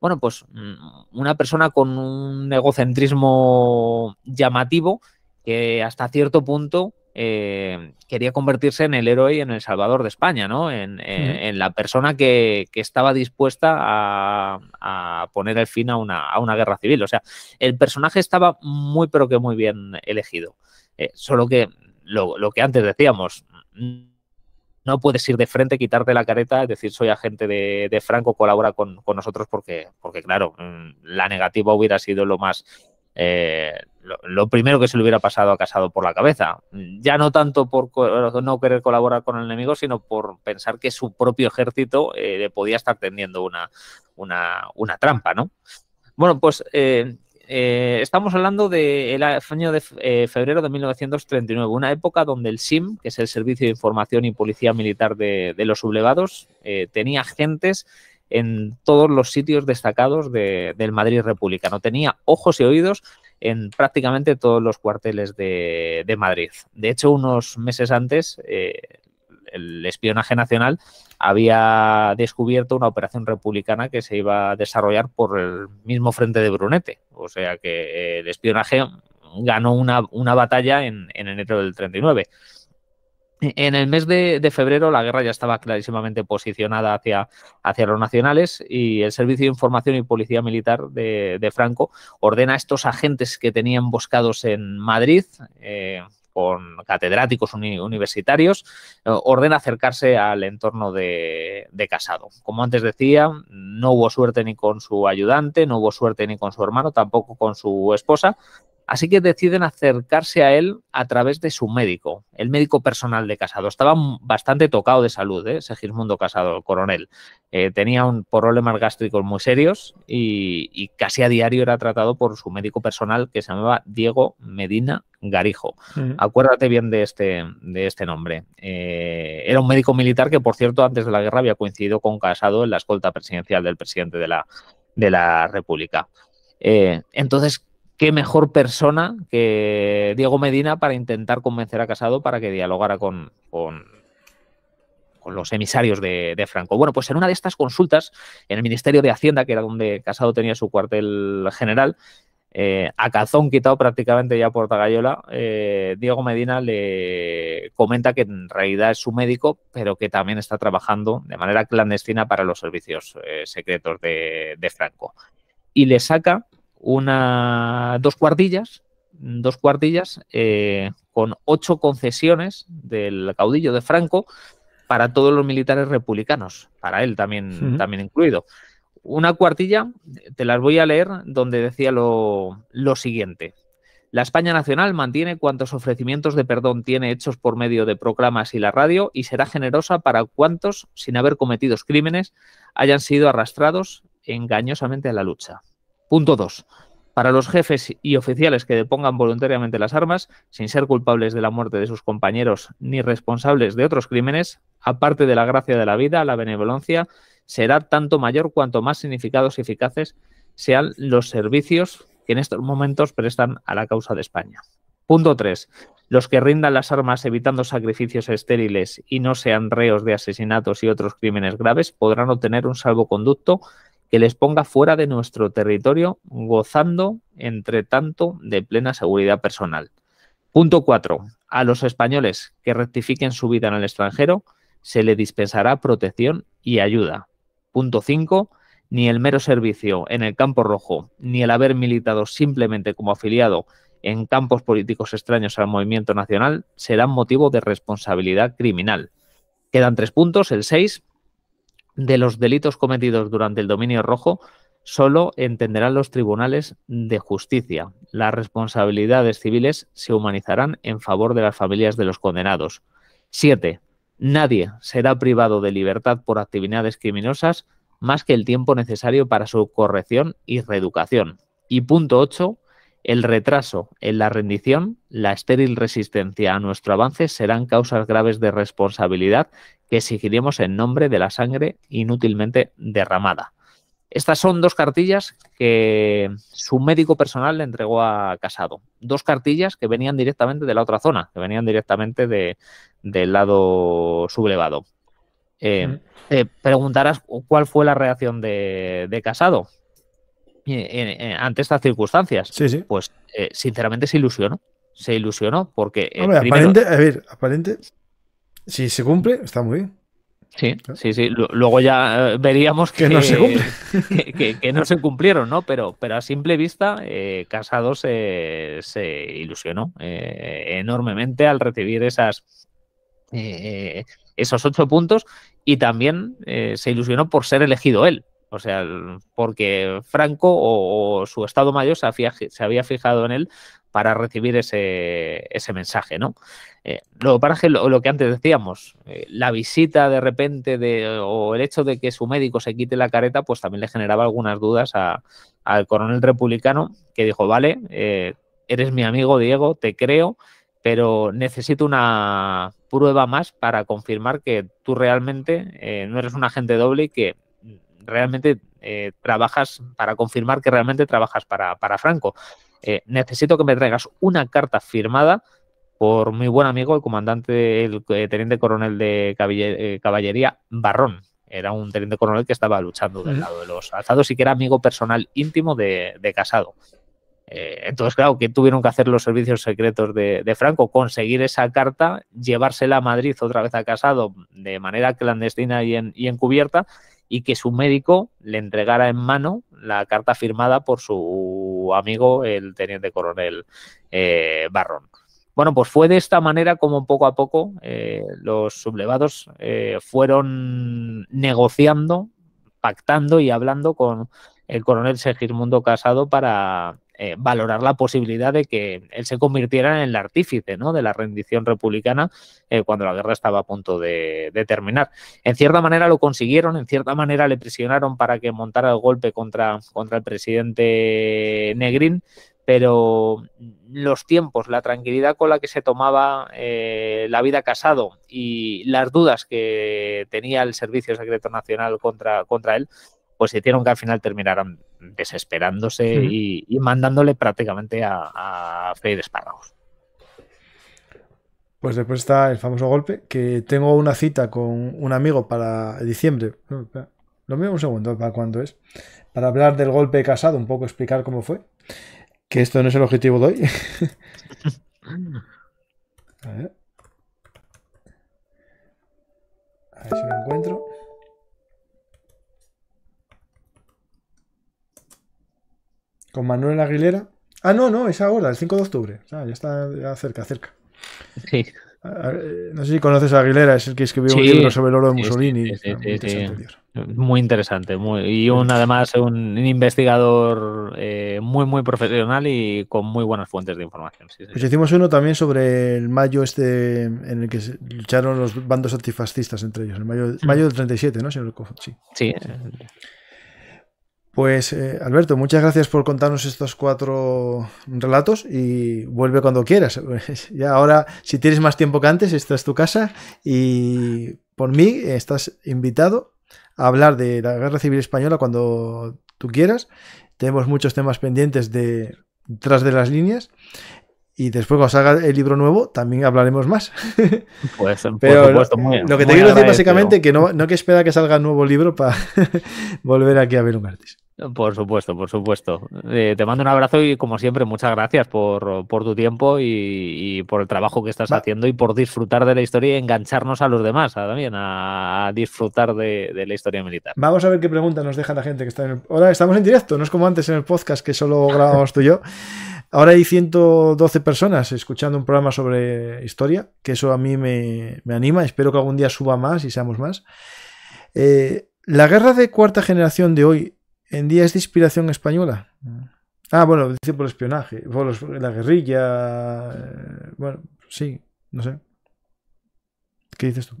bueno, pues mm, una persona con un egocentrismo llamativo que hasta cierto punto eh, quería convertirse en el héroe y en el salvador de España, ¿no? En, eh, la persona que, estaba dispuesta a, poner el fin a una, guerra civil. O sea, el personaje estaba muy, pero que muy bien elegido. Eh, solo que lo, lo, que antes decíamos, no puedes ir de frente, quitarte la careta, decir, soy agente de, Franco, colabora con, nosotros, porque, porque, claro, mm, la negativa hubiera sido lo más eh, lo, primero que se le hubiera pasado a Casado por la cabeza. Ya no tanto por no querer colaborar con el enemigo, sino por pensar que su propio ejército eh, le podía estar tendiendo una, una, trampa, ¿no? Bueno, pues eh, estamos hablando del año de febrero de 1939, una época donde el SIM, que es el Servicio de Información y Policía Militar de, los Sublevados, eh, tenía agentes en todos los sitios destacados del Madrid no Tenía ojos y oídos en prácticamente todos los cuarteles de, Madrid. De hecho, unos meses antes, eh, el espionaje nacional había descubierto una operación republicana que se iba a desarrollar por el mismo frente de Brunete. O sea que el espionaje ganó una, batalla en, en enero del 39. En el mes de, febrero la guerra ya estaba clarísimamente posicionada hacia, hacia los nacionales y el Servicio de Información y Policía Militar de, Franco ordena a estos agentes que tenían buscados en Madrid, eh, con catedráticos universitarios, eh, ordena acercarse al entorno de, Casado. Como antes decía, no hubo suerte ni con su ayudante, no hubo suerte ni con su hermano, tampoco con su esposa, Así que deciden acercarse a él a través de su médico, el médico personal de Casado. Estaba bastante tocado de salud, ¿eh? Segismundo Casado, el coronel. Eh, tenía un problemas gástricos muy serios y, casi a diario era tratado por su médico personal que se llamaba Diego Medina Garijo. Acuérdate bien de este, este nombre. Eh, era un médico militar que, por cierto, antes de la guerra había coincidido con Casado en la escolta presidencial del presidente de la República. Eh, entonces, qué mejor persona que Diego Medina para intentar convencer a Casado para que dialogara con, los emisarios de, Franco. Bueno, pues en una de estas consultas, en el Ministerio de Hacienda, que era donde Casado tenía su cuartel general, eh, a calzón quitado prácticamente ya por Tagayola, eh, Diego Medina le comenta que en realidad es su médico, pero que también está trabajando de manera clandestina para los servicios eh, secretos de Franco. Y le saca una, dos cuartillas, dos cuartillas eh, con ocho concesiones del caudillo de Franco para todos los militares republicanos, para él también, también incluido. Una cuartilla, te las voy a leer, donde decía lo, lo siguiente. La España Nacional mantiene cuantos ofrecimientos de perdón tiene hechos por medio de proclamas y la radio y será generosa para cuantos, sin haber cometido crímenes, hayan sido arrastrados engañosamente a la lucha. Punto 2. Para los jefes y oficiales que depongan voluntariamente las armas, sin ser culpables de la muerte de sus compañeros ni responsables de otros crímenes, aparte de la gracia de la vida, la benevolencia será tanto mayor cuanto más significados y eficaces sean los servicios que en estos momentos prestan a la causa de España. Punto 3. Los que rindan las armas evitando sacrificios estériles y no sean reos de asesinatos y otros crímenes graves podrán obtener un salvoconducto que les ponga fuera de nuestro territorio, gozando, entre tanto, de plena seguridad personal. Punto 4. A los españoles que rectifiquen su vida en el extranjero, se le dispensará protección y ayuda. Punto 5. Ni el mero servicio en el campo rojo, ni el haber militado simplemente como afiliado en campos políticos extraños al movimiento nacional serán motivo de responsabilidad criminal. Quedan tres puntos. El 6 de los delitos cometidos durante el dominio rojo solo entenderán los tribunales de justicia. Las responsabilidades civiles se humanizarán en favor de las familias de los condenados. 7. Nadie será privado de libertad por actividades criminosas más que el tiempo necesario para su corrección y reeducación. Y punto 8. El retraso en la rendición, la estéril resistencia a nuestro avance serán causas graves de responsabilidad que exigiremos en nombre de la sangre inútilmente derramada. Estas son dos cartillas que su médico personal le entregó a Casado. Dos cartillas que venían directamente de la otra zona, que venían directamente del lado sublevado. Eh, eh, preguntarás cuál fue la reacción de, Casado eh, ante estas circunstancias. Sí, sí. Pues sinceramente se ilusionó. Se ilusionó porque... a ver, aparente, si se cumple, está muy bien. Sí, ah. sí, sí. Luego ya eh, veríamos que, no se Que, no se cumplieron, ¿no? Pero, pero a simple vista, eh, Casado se, ilusionó eh, enormemente al recibir esas, esos ocho puntos y también se ilusionó por ser elegido él. O sea, porque Franco o, su Estado Mayor se había fijado en él para recibir ese, mensaje, ¿no? Eh, lo que lo, que antes decíamos, eh, la visita de repente de, o el hecho de que su médico se quite la careta, pues también le generaba algunas dudas a, al coronel republicano que dijo, vale, eh, eres mi amigo Diego, te creo, pero necesito una prueba más para confirmar que tú realmente eh, no eres un agente doble y que realmente trabajas para confirmar que realmente trabajas para, para, Franco. Eh, necesito que me traigas una carta firmada por mi buen amigo, el comandante, el eh, teniente coronel de eh, caballería, Barrón. Era un teniente coronel que estaba luchando del lado de los alzados y que era amigo personal íntimo de, Casado. entonces, claro, que tuvieron que hacer los servicios secretos de, Franco? Conseguir esa carta, llevársela a Madrid otra vez a Casado de manera clandestina y, y encubierta y que su médico le entregara en mano la carta firmada por su amigo, el teniente coronel eh, Barrón. Bueno, pues fue de esta manera como poco a poco eh, los sublevados eh, fueron negociando, pactando y hablando con el coronel Segismundo Casado para, eh, valorar la posibilidad de que él se convirtiera en el artífice ¿no? de la rendición republicana eh, cuando la guerra estaba a punto de, terminar. En cierta manera lo consiguieron, en cierta manera le presionaron para que montara el golpe contra, contra el presidente Negrín, pero los tiempos, la tranquilidad con la que se tomaba eh, la vida casado y las dudas que tenía el Servicio Secreto Nacional contra, contra él, pues hicieron que al final terminaran desesperándose y, mandándole prácticamente a, a freír Pues después está el famoso golpe, que tengo una cita con un amigo para diciembre. Lo mismo un segundo, ¿para cuándo es? Para hablar del golpe casado, un poco explicar cómo fue. Que esto no es el objetivo de hoy. a ver. A ver si lo encuentro. con Manuel Aguilera. Ah, no, no, es ahora, el 5 de octubre. ya está cerca, cerca. Sí. No sé si conoces a Aguilera, es el que escribió un libro sobre el oro de Mussolini. muy, interesante muy y un, además un investigador eh, muy, muy profesional y con muy buenas fuentes de información. Pues hicimos uno también sobre el mayo este en el que lucharon los bandos antifascistas entre ellos, el mayo, mm. mayo del 37, ¿no, Sí. sí. Eh, pues eh, Alberto, muchas gracias por contarnos estos cuatro relatos y vuelve cuando quieras. ya ahora, si tienes más tiempo que antes, esta es tu casa y por mí estás invitado a hablar de la Guerra Civil Española cuando tú quieras. Tenemos muchos temas pendientes de de las líneas y después cuando salga el libro nuevo también hablaremos más. Pues, muy, lo que te quiero decir básicamente que no, que espera que salga el nuevo libro para volver aquí a ver un artista. Por supuesto, por supuesto. Eh, te mando un abrazo y como siempre, muchas gracias por, tu tiempo y, por el trabajo que estás haciendo y por disfrutar de la historia y engancharnos a los demás a, también, a, disfrutar de, la historia militar. Vamos a ver qué pregunta nos deja la gente que está en el... Ahora estamos en directo, no es como antes en el podcast que solo grabamos tú y yo. Ahora hay 112 personas escuchando un programa sobre historia, que eso a mí me, anima, espero que algún día suba más y seamos más. Eh, la guerra de cuarta generación de hoy en días de inspiración española. Ah, bueno, dice por espionaje, por la guerrilla. Eh, bueno, sí, no sé. ¿Qué dices tú?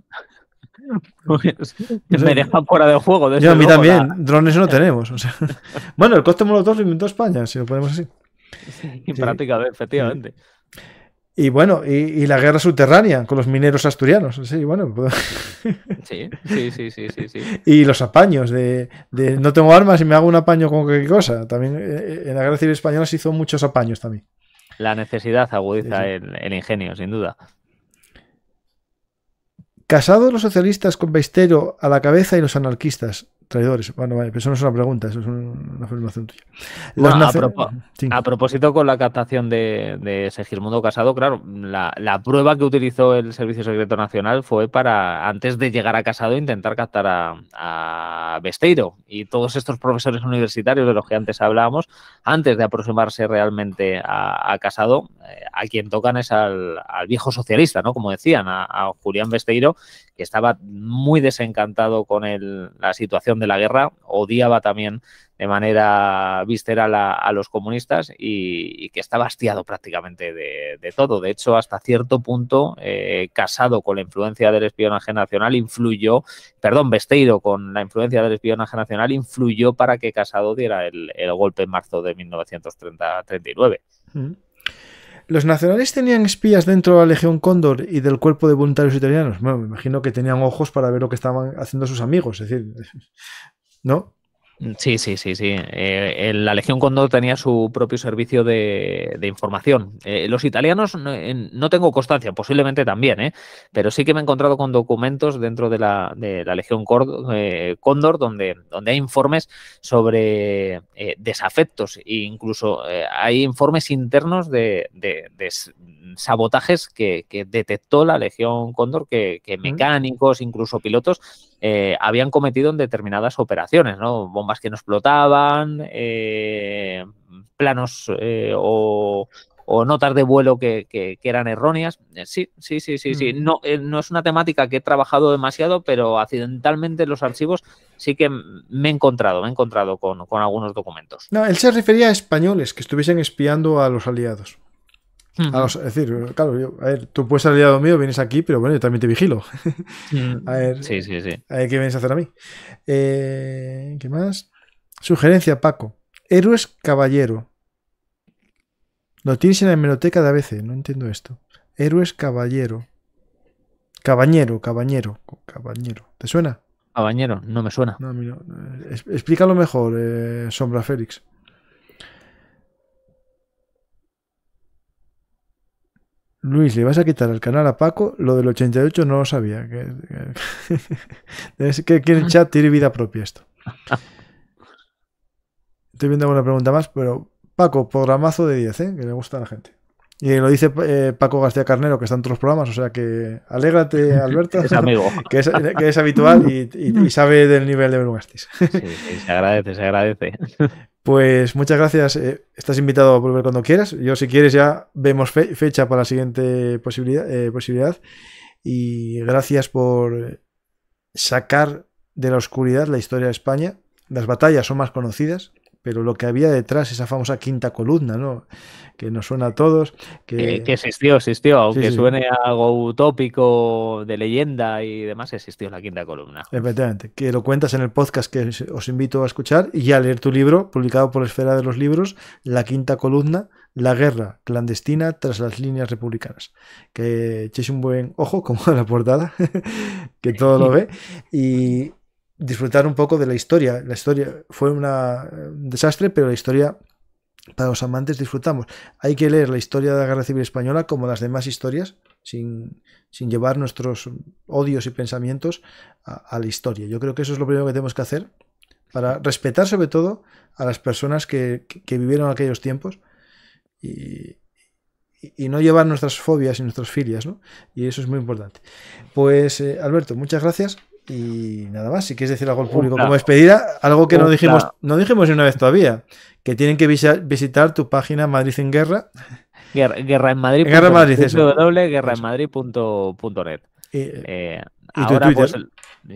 Pues, me dejan fuera de juego. De Yo, a mí también. Drones no tenemos. bueno, el coste molotov lo inventó España, si lo ponemos así. Sí, práctica, efectivamente. Y bueno, y, la guerra subterránea con los mineros asturianos. Sí, bueno. Pues sí, sí, sí, sí, Y los apaños de, no tengo armas y me hago un apaño con cualquier cosa. También eh, eh, en la guerra civil española se hizo muchos apaños también. La necesidad agudiza El, ingenio, sin duda. Casados los socialistas con Beistero a la cabeza y los anarquistas, traidores. Bueno, vale, pero eso no es una pregunta, eso es una afirmación tuya. a, propósito, con la captación de, de Segismundo Casado, claro, la, prueba que utilizó el Servicio Secreto Nacional fue para, antes de llegar a Casado, intentar captar a, Besteiro. Y todos estos profesores universitarios de los que antes hablábamos, antes de aproximarse realmente a Casado, a quien tocan es al, viejo socialista, ¿no? Como decían, a, Julián Besteiro, que estaba muy desencantado con la situación de la guerra, odiaba también de manera visceral a, los comunistas y, que estaba hastiado prácticamente de, todo. De hecho, hasta cierto punto, eh, casado con la influencia del espionaje nacional, influyó, perdón, Besteiro con la influencia del espionaje nacional, influyó para que Casado diera el, golpe en marzo de 1939. Mm ¿Los nacionales tenían espías dentro de la Legión Cóndor y del cuerpo de voluntarios italianos? Bueno, me imagino que tenían ojos para ver lo que estaban haciendo sus amigos, es decir, ¿no? Mm, sí, sí, sí, sí. Eh, la Legión Cóndor tenía su propio servicio de, información. Eh, los italianos, no, tengo constancia, posiblemente también, ¿eh? pero sí que me he encontrado con documentos dentro de la, Legión Cóndor donde, hay informes sobre desafectos e incluso hay informes internos de, sabotajes que, detectó la Legión Cóndor, que mecánicos, incluso pilotos, eh, habían cometido en determinadas operaciones, Bombas que no explotaban, eh, planos eh, o, notas de vuelo que, eran erróneas. Sí, sí, sí, sí, sí. Mm. No, no es una temática que he trabajado demasiado, pero accidentalmente los archivos sí que me he encontrado, me he encontrado con, con algunos documentos. No, él se refería a españoles que estuviesen espiando a los aliados es decir, claro, yo, a ver, tú puedes ser aliado mío, vienes aquí, pero bueno, yo también te vigilo. Mm. a ver, A ver qué vienes a hacer a mí. Eh, ¿Qué más? Sugerencia, Paco. Héroes Caballero. Lo tienes en la hemeroteca de ABC, no entiendo esto. Héroes Caballero. Cabañero, cabañero, cabañero. ¿Te suena? Cabañero, no me suena. Explícalo mejor, eh, Sombra Félix. Luis, ¿le vas a quitar el canal a Paco? Lo del 88 no lo sabía. es que el chat tiene vida propia esto. Estoy viendo alguna pregunta más, pero Paco, programazo de 10, ¿eh? que le gusta a la gente. Y lo dice eh, Paco García Carnero, que está en todos los programas, o sea que alégrate, Alberto. Que es, habitual y, sabe del nivel de Belugastis. sí, se agradece, se agradece. Pues muchas gracias. Eh, estás invitado a volver cuando quieras. Yo, si quieres, ya vemos fecha para la siguiente posibilidad, eh, posibilidad. Y gracias por sacar de la oscuridad la historia de España. Las batallas son más conocidas, pero lo que había detrás, esa famosa quinta columna, ¿no? Que nos suena a todos. Que, eh, existió, existió, aunque suene algo utópico, de leyenda y demás, existió la quinta columna. Efectivamente, que lo cuentas en el podcast que os invito a escuchar y a leer tu libro, publicado por la Esfera de los Libros, La quinta columna, la guerra clandestina tras las líneas republicanas. Que echéis un buen ojo, como a la portada, que todo lo ve. Y, disfrutar un poco de la historia. La historia fue una, un desastre, pero la historia para los amantes disfrutamos. Hay que leer la historia de la Guerra Civil Española como las demás historias, sin, sin llevar nuestros odios y pensamientos a, la historia. Yo creo que eso es lo primero que tenemos que hacer para respetar sobre todo a las personas que, que, vivieron aquellos tiempos y, no llevar nuestras fobias y nuestras filias, ¿no? Y eso es muy importante. Pues, eh, Alberto, muchas gracias y nada más, si quieres decir algo al público como despedida, algo que no dijimos, no dijimos una vez todavía, que tienen que visitar tu página Madrid en Guerra. Guerra, en Madrid. Guerra www.guerraenmadrid.net. ¿Y eh, ahora, tu pues,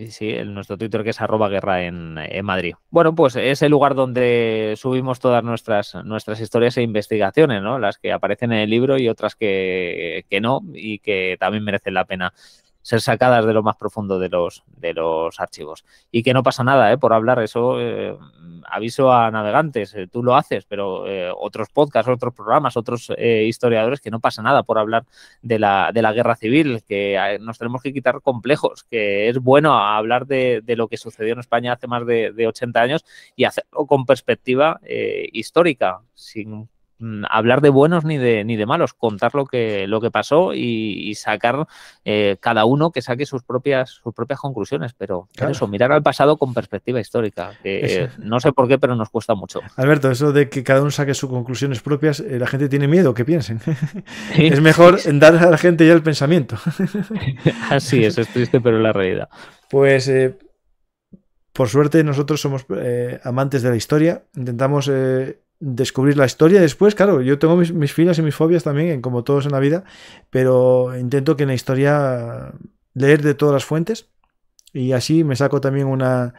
sí, nuestro Twitter que es arroba guerra en, Madrid. Bueno, pues es el lugar donde subimos todas nuestras, nuestras historias e investigaciones, ¿no? Las que aparecen en el libro y otras que, que no y que también merecen la pena ser sacadas de lo más profundo de los, de los archivos. Y que no pasa nada ¿eh? por hablar, eso eh, aviso a navegantes, eh, tú lo haces, pero otros podcasts, otros programas, otros historiadores, que no pasa nada por hablar de la, de la guerra civil, que nos tenemos que quitar complejos, que es bueno hablar de, lo que sucedió en España hace más de, de 80 años y hacerlo con perspectiva histórica, sin Mm, hablar de buenos ni de, ni de malos, contar lo que, lo que pasó y, sacar eh, cada uno que saque sus propias, sus propias conclusiones, pero eso, mirar al pasado con perspectiva histórica, que eh, no sé por qué, pero nos cuesta mucho. Alberto, eso de que cada uno saque sus conclusiones propias, eh, la gente tiene miedo que piensen. es mejor dar a la gente ya el pensamiento. Así es, es triste, pero es la realidad. Pues por suerte nosotros somos amantes de la historia, intentamos eh, descubrir la historia después, claro, yo tengo mis, filas y mis fobias también, como todos en la vida, pero intento que en la historia leer de todas las fuentes y así me saco también una,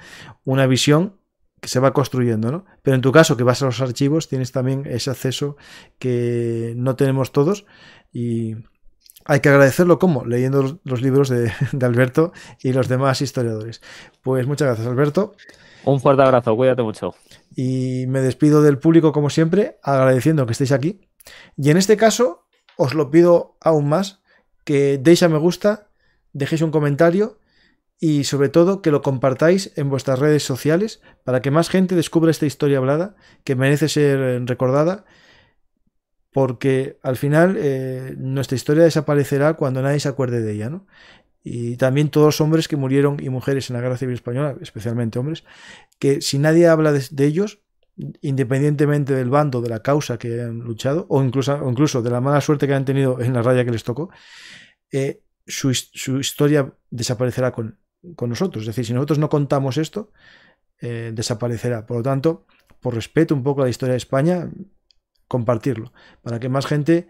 una visión que se va construyendo, ¿no? Pero en tu caso, que vas a los archivos, tienes también ese acceso que no tenemos todos y hay que agradecerlo como leyendo los libros de, de Alberto y los demás historiadores. Pues muchas gracias, Alberto. Un fuerte abrazo, cuídate mucho. Y me despido del público como siempre, agradeciendo que estéis aquí. Y en este caso, os lo pido aún más, que deis a me gusta, dejéis un comentario y sobre todo que lo compartáis en vuestras redes sociales para que más gente descubra esta historia hablada que merece ser recordada porque al final eh, nuestra historia desaparecerá cuando nadie se acuerde de ella, ¿no? y también todos los hombres que murieron y mujeres en la guerra civil española, especialmente hombres, que si nadie habla de, ellos, independientemente del bando, de la causa que han luchado, o incluso, incluso de la mala suerte que han tenido en la raya que les tocó, eh, su, historia desaparecerá con, nosotros. Es decir, si nosotros no contamos esto, eh, desaparecerá. Por lo tanto, por respeto un poco a la historia de España, compartirlo, para que más gente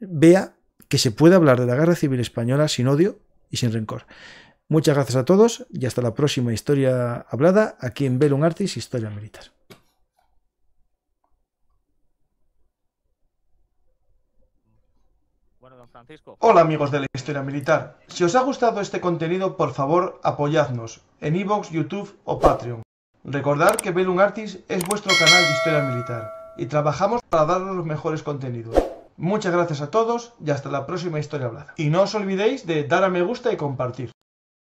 vea que se puede hablar de la guerra civil española sin odio y sin rencor. Muchas gracias a todos y hasta la próxima historia hablada aquí en Velum Artis Historia Militar. Hola amigos de la historia militar. Si os ha gustado este contenido, por favor apoyadnos en evox, YouTube o Patreon. Recordad que Belum Artis es vuestro canal de historia militar y trabajamos para daros los mejores contenidos. Muchas gracias a todos y hasta la próxima historia hablada. Y no os olvidéis de dar a me gusta y compartir.